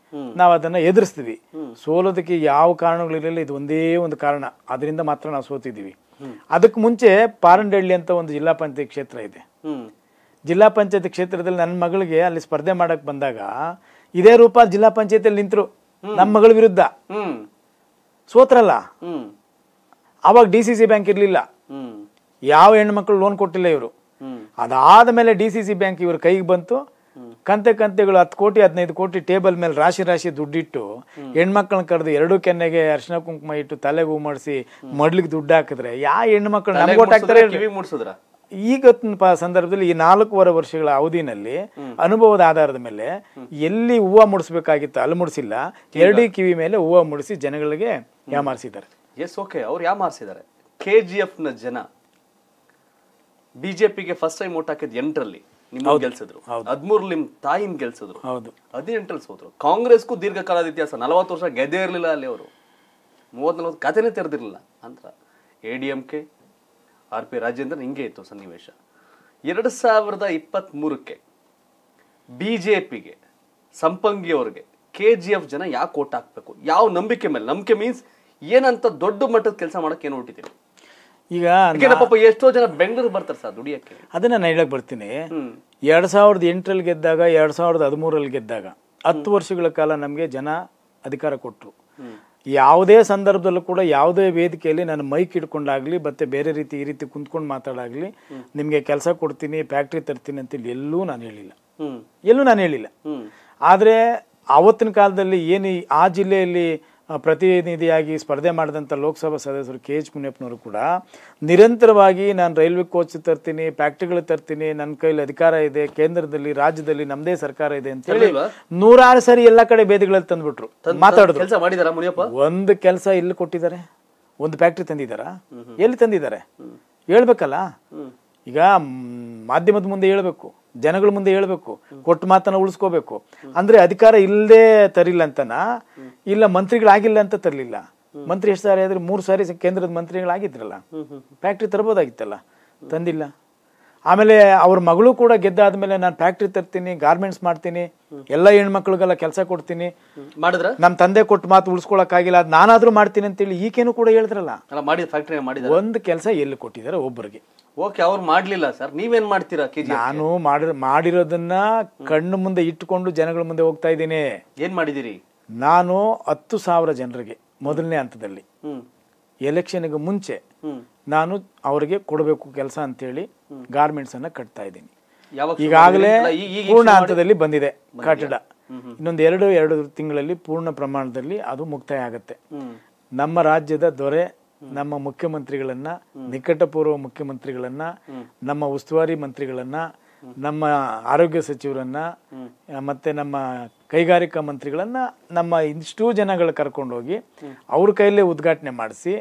ನಾವು ಅದನ್ನ ಎದುರಿಸ್ತೀವಿ ಸೋಲೋದಕ್ಕೆ ಯಾವ ಕಾರಣಗಳಿರಲಿಲ್ಲ ಇದು ಒಂದೇ ಒಂದು ಕಾರಣ ಅದರಿಂದ ಮಾತ್ರ ನಾವು ಸೋತಿದ್ದೀವಿ ಅದಕ್ಕೆ ಮುಂಚೆ ಪಾರಂಡಳ್ಳಿ ಅಂತ ಒಂದು ಜಿಲ್ಲಾ ಪಂಚಾಯತ್ ಕ್ಷೇತ್ರ ಇದೆ ಜಿಲ್ಲಾ ಪಂಚಾಯತ್ ಕ್ಷೇತ್ರದಲ್ಲಿ ನನ್ನ ಮಗಳಿಗೆ ಅಲ್ಲಿ ಸ್ಪರ್ಧೆ ಮಾಡಕ್ ಬಂದಾಗ ಇದೇ ರೂಪ ಜಿಲ್ಲಾ ಪಂಚಾಯತಿಯಲ್ಲಿ ನಿಂತರು ನಮ್ಮ ಮಗಳ ವಿರುದ್ಧ ಸೋತ್ರಲ್ಲ ಅವಾಗ ಡಿ ಸಿ ಸಿ ಬ್ಯಾಂಕ್ ಇರಲಿಲ್ಲ ಯಾವ ಹೆಣ್ಮಕ್ಳು ಲೋನ್ ಕೊಟ್ಟಿಲ್ಲ ಇವರು ಅದಾದ ಮೇಲೆ ಡಿ ಸಿ ಸಿ ಬ್ಯಾಂಕ್ ಇವ್ರ ಕೈಗೆ ಬಂತು ಕಂತೆ ಕಂತೆಗಳು ಹತ್ತು ಕೋಟಿ ಹದಿನೈದು ಕೋಟಿ ಟೇಬಲ್ ಮೇಲೆ ರಾಶಿ ರಾಶಿ ದುಡ್ಡಿಟ್ಟು ಹೆಣ್ಮಕ್ಳನ್ನ ಕರೆದು ಎರಡು ಕೆನ್ನೆಗೆ ಅರ್ಶಿನ ಕುಂಕುಮ ಇಟ್ಟು ಹೂ ಮಾಡಿಸಿ ಮಡ್ಲಿಗೆ ದುಡ್ಡು ಹಾಕಿದ್ರೆ ಯಾವ ಹೆಣ್ಮಕ್ಳು ನಮ್ಗೆ ಈ ಸಂದರ್ಭದಲ್ಲಿ ಈ ನಾಲ್ಕೂವರೆ ವರ್ಷಗಳ ಅವಧಿನಲ್ಲಿ ಅನುಭವದ ಆಧಾರದ ಮೇಲೆ ಎಲ್ಲಿ ಹೂವು ಮುಡಿಸ್ಬೇಕಾಗಿತ್ತು ಅಲ್ಲಿ ಮುಡಿಸಿಲ್ಲ ಎರಡೀ ಕಿವಿ ಮೇಲೆ ಹೂವು ಮುಡಿಸಿ ಜನಗಳಿಗೆ ಯಾಮಾರಿಸಿದ್ದಾರೆ ಎಸ್ ಓಕೆ ಅವ್ರು ಯಾಮಾರಿಸಿದ್ದಾರೆ ಕೆ ಜಿ ಎಫ್ನ ಜನ ಬಿಜೆಪಿಗೆ ಫಸ್ಟ್ ಟೈಮ್ ಓಟ್ ಹಾಕಿದ್ ಎಂಟರಲ್ಲಿ ನಿಮ್ಮ ಗೆಲ್ಸಿದ್ರು ಹದಿಮೂರು ನಿಮ್ ತಾಯಿನ್ ಗೆಲ್ಸಿದ್ರು ಹೌದು ಹದಿನೆಂಟಲ್ಲಿ ಸೋತರು ಕಾಂಗ್ರೆಸ್ಗೂ ದೀರ್ಘಕಾಲದ ಇತಿಹಾಸ ನಲವತ್ತು ವರ್ಷ ಗೆದ್ದೇ ಇರಲಿಲ್ಲ ಅಲ್ಲಿ ಅವರು ಮೂವತ್ ನಲವತ್ತು ಕಥೆನೇ ತೆರೆದಿರಲಿಲ್ಲ ಅಂತ A D M K R P Rajendran ಹಿಂಗೆ ಇತ್ತು ಸನ್ನಿವೇಶ ಎರಡು ಸಾವಿರದ ಇಪ್ಪತ್ತ್ಮೂರಕ್ಕೆ ಬಿ ಜೆ ಪಿಗೆ ಸಂಪಂಗಿಯವ್ರಿಗೆ ಕೆ ಜಿ ಎಫ್ ಜನ ಯಾಕೆ ಓಟ್ ಹಾಕ್ಬೇಕು ಯಾವ ನಂಬಿಕೆ ಮೇಲೆ ನಂಬಿಕೆ ಮೀನ್ಸ್ ಏನಂತ ದೊಡ್ಡ ಮಟ್ಟದ ಕೆಲಸ ಮಾಡೋಕ್ಕೆ ಏನು ಹೊಟ್ಟಿದ್ದೀವಿ ಈಗ ಪಾಪ ಎಷ್ಟೋ ಜನ ಬೆಂಗಳೂರು ಬರ್ತಾರೆ ಸರ್ ದುಡಿಯಕ್ಕೆ ಅದನ್ನ ನಾನು ಹೇಳಕ್ ಬರ್ತೀನಿ ಎರಡ್ ಸಾವಿರದ ಎಂಟರಲ್ಲಿ ಗೆದ್ದಾಗ ಎರಡ್ ಸಾವಿರದ ಹದಿಮೂರಲ್ಲಿ ಗೆದ್ದಾಗ ಹತ್ತು ವರ್ಷಗಳ ಕಾಲ ನಮಗೆ ಜನ ಅಧಿಕಾರ ಕೊಟ್ಟರು ಯಾವುದೇ ಸಂದರ್ಭದಲ್ಲೂ ಕೂಡ ಯಾವುದೇ ವೇದಿಕೆಯಲ್ಲಿ ನಾನು ಮೈಕ್ ಇಟ್ಕೊಂಡಾಗಲಿ ಮತ್ತೆ ಬೇರೆ ರೀತಿ ಈ ರೀತಿ ಕುಂತ್ಕೊಂಡು ಮಾತಾಡಾಗ್ಲಿ ನಿಮಗೆ ಕೆಲಸ ಕೊಡ್ತೀನಿ ಫ್ಯಾಕ್ಟ್ರಿ ತರ್ತೀನಿ ಅಂತ ಎಲ್ಲೂ ನಾನು ಹೇಳಿಲ್ಲ ಎಲ್ಲೂ ನಾನು ಹೇಳಿಲ್ಲ ಆದರೆ ಆವತ್ತಿನ ಕಾಲದಲ್ಲಿ ಏನು ಆ ಜಿಲ್ಲೆಯಲ್ಲಿ ಪ್ರತಿನಿಧಿಯಾಗಿ ಸ್ಪರ್ಧೆ ಮಾಡಿದಂಥ ಲೋಕಸಭಾ ಸದಸ್ಯರು ಕೆ ಎಚ್ ಮುನಿಯಪ್ಪನವರು ಕೂಡ ನಿರಂತರವಾಗಿ ನಾನು ರೈಲ್ವೆ ಕೋಚ್ ತರ್ತೀನಿ ಫ್ಯಾಕ್ಟ್ರಿಗಳು ತರ್ತೀನಿ ನನ್ನ ಕೈಲಿ ಅಧಿಕಾರ ಇದೆ ಕೇಂದ್ರದಲ್ಲಿ ರಾಜ್ಯದಲ್ಲಿ ನಮ್ಮದೇ ಸರ್ಕಾರ ಇದೆ ಅಂತ ಹೇಳಿ ನೂರಾರು ಸರಿ ಎಲ್ಲ ಕಡೆ ಬೇದಿಗಳಲ್ಲಿ ತಂದ್ಬಿಟ್ರು ಮಾತಾಡಿದ್ರು ಒಂದು ಕೆಲಸ ಇಲ್ಲಿ ಕೊಟ್ಟಿದ್ದಾರೆ ಒಂದು ಫ್ಯಾಕ್ಟ್ರಿ ತಂದಿದ್ದಾರಾ ಎಲ್ಲಿ ತಂದಿದ್ದಾರೆ ಹೇಳ್ಬೇಕಲ್ಲ ಈಗ ಮಾಧ್ಯಮದ ಮುಂದೆ ಹೇಳ್ಬೇಕು ಜನಗಳ ಮುಂದೆ ಹೇಳ್ಬೇಕು ಕೊಟ್ಟು ಮಾತನ್ನ ಉಳಿಸ್ಕೋಬೇಕು ಅಂದ್ರೆ ಅಧಿಕಾರ ಇಲ್ಲದೆ ತರಿಲ್ಲ ಅಂತನಾ ಇಲ್ಲ ಮಂತ್ರಿಗಳಾಗಿಲ್ಲ ಅಂತ ತರಲಿಲ್ಲ ಮಂತ್ರಿ ಎಷ್ಟು ಸಾರಿ ಆದ್ರೆ ಮೂರು ಸಾರಿ ಕೇಂದ್ರದ ಮಂತ್ರಿಗಳಾಗಿದ್ರಲ್ಲ ಫ್ಯಾಕ್ಟ್ರಿ ತರಬೋದಾಗಿತ್ತಲ್ಲ ತಂದಿಲ್ಲ ಆಮೇಲೆ ಅವ್ರ ಮಗಳು ಕೂಡ ಗೆದ್ದಾದ್ಮೇಲೆ ನಾನು ಫ್ಯಾಕ್ಟ್ರಿ ತರ್ತೀನಿ ಗಾರ್ಮೆಂಟ್ಸ್ ಮಾಡ್ತೀನಿ ಎಲ್ಲ ಹೆಣ್ಮಕ್ಳಿಗೆಲ್ಲ ಕೆಲಸ ಕೊಡ್ತೀನಿ ಮಾಡಿದ್ರೆ ನಮ್ಮ ತಂದೆ ಕೊಟ್ಟು ಮಾತು ಉಳಿಸ್ಕೊಳಕಾಗಿಲ್ಲ ಅದು ನಾನಾದ್ರೂ ಮಾಡ್ತೀನಿ ಅಂತೇಳಿ ಈಕೇನು ಕೂಡ ಹೇಳಿದ್ರಲ್ಲ ಒಂದು ಕೆಲಸ ಎಲ್ಲಿ ಕೊಟ್ಟಿದ್ದಾರೆ ಒಬ್ಬರಿಗೆ ಓಕೆ ಅವ್ರು ಮಾಡಲಿಲ್ಲ ಸರ್ ನೀವೇನ್ ಮಾಡ್ತೀರಾ ನಾನು ಮಾಡಿರೋದನ್ನ ಕಣ್ಣು ಮುಂದೆ ಇಟ್ಟುಕೊಂಡು ಜನಗಳ ಮುಂದೆ ಹೋಗ್ತಾ ಇದ್ದೀನಿ ಏನ್ ಮಾಡಿದಿರಿ ನಾನು ಹತ್ತು ಸಾವಿರ ಜನರಿಗೆ ಮೊದಲನೇ ಹಂತದಲ್ಲಿ ಎಲೆಕ್ಷನ್ಗೆ ಮುಂಚೆ ನಾನು ಅವರಿಗೆ ಕೊಡಬೇಕು ಕೆಲಸ ಅಂತ ಹೇಳಿ ಗಾರ್ಮೆಂಟ್ಸ್ ಅನ್ನ ಕಟ್ತಾ ಇದ್ದೀನಿ ಈಗಾಗಲೇ ಪೂರ್ಣ ಹಂತದಲ್ಲಿ ಬಂದಿದೆ ಕಟ್ಟಡ ಇನ್ನೊಂದು ಎರಡು ಎರಡು ತಿಂಗಳಲ್ಲಿ ಪೂರ್ಣ ಪ್ರಮಾಣದಲ್ಲಿ ಅದು ಮುಕ್ತಾಯ ಆಗುತ್ತೆ ನಮ್ಮ ರಾಜ್ಯದ ದೊರೆ ನಮ್ಮ ಮುಖ್ಯಮಂತ್ರಿಗಳನ್ನ ನಿಕಟಪೂರ್ವ ಮುಖ್ಯಮಂತ್ರಿಗಳನ್ನ ನಮ್ಮ ಉಸ್ತುವಾರಿ ಮಂತ್ರಿಗಳನ್ನ ನಮ್ಮ ಆರೋಗ್ಯ ಸಚಿವರನ್ನ ಮತ್ತೆ ನಮ್ಮ ಕೈಗಾರಿಕಾ ಮಂತ್ರಿಗಳನ್ನ ನಮ್ಮ ಇಷ್ಟು ಜನಗಳು ಕರ್ಕೊಂಡೋಗಿ ಅವ್ರ ಕೈಯಲ್ಲೇ ಉದ್ಘಾಟನೆ ಮಾಡಿಸಿ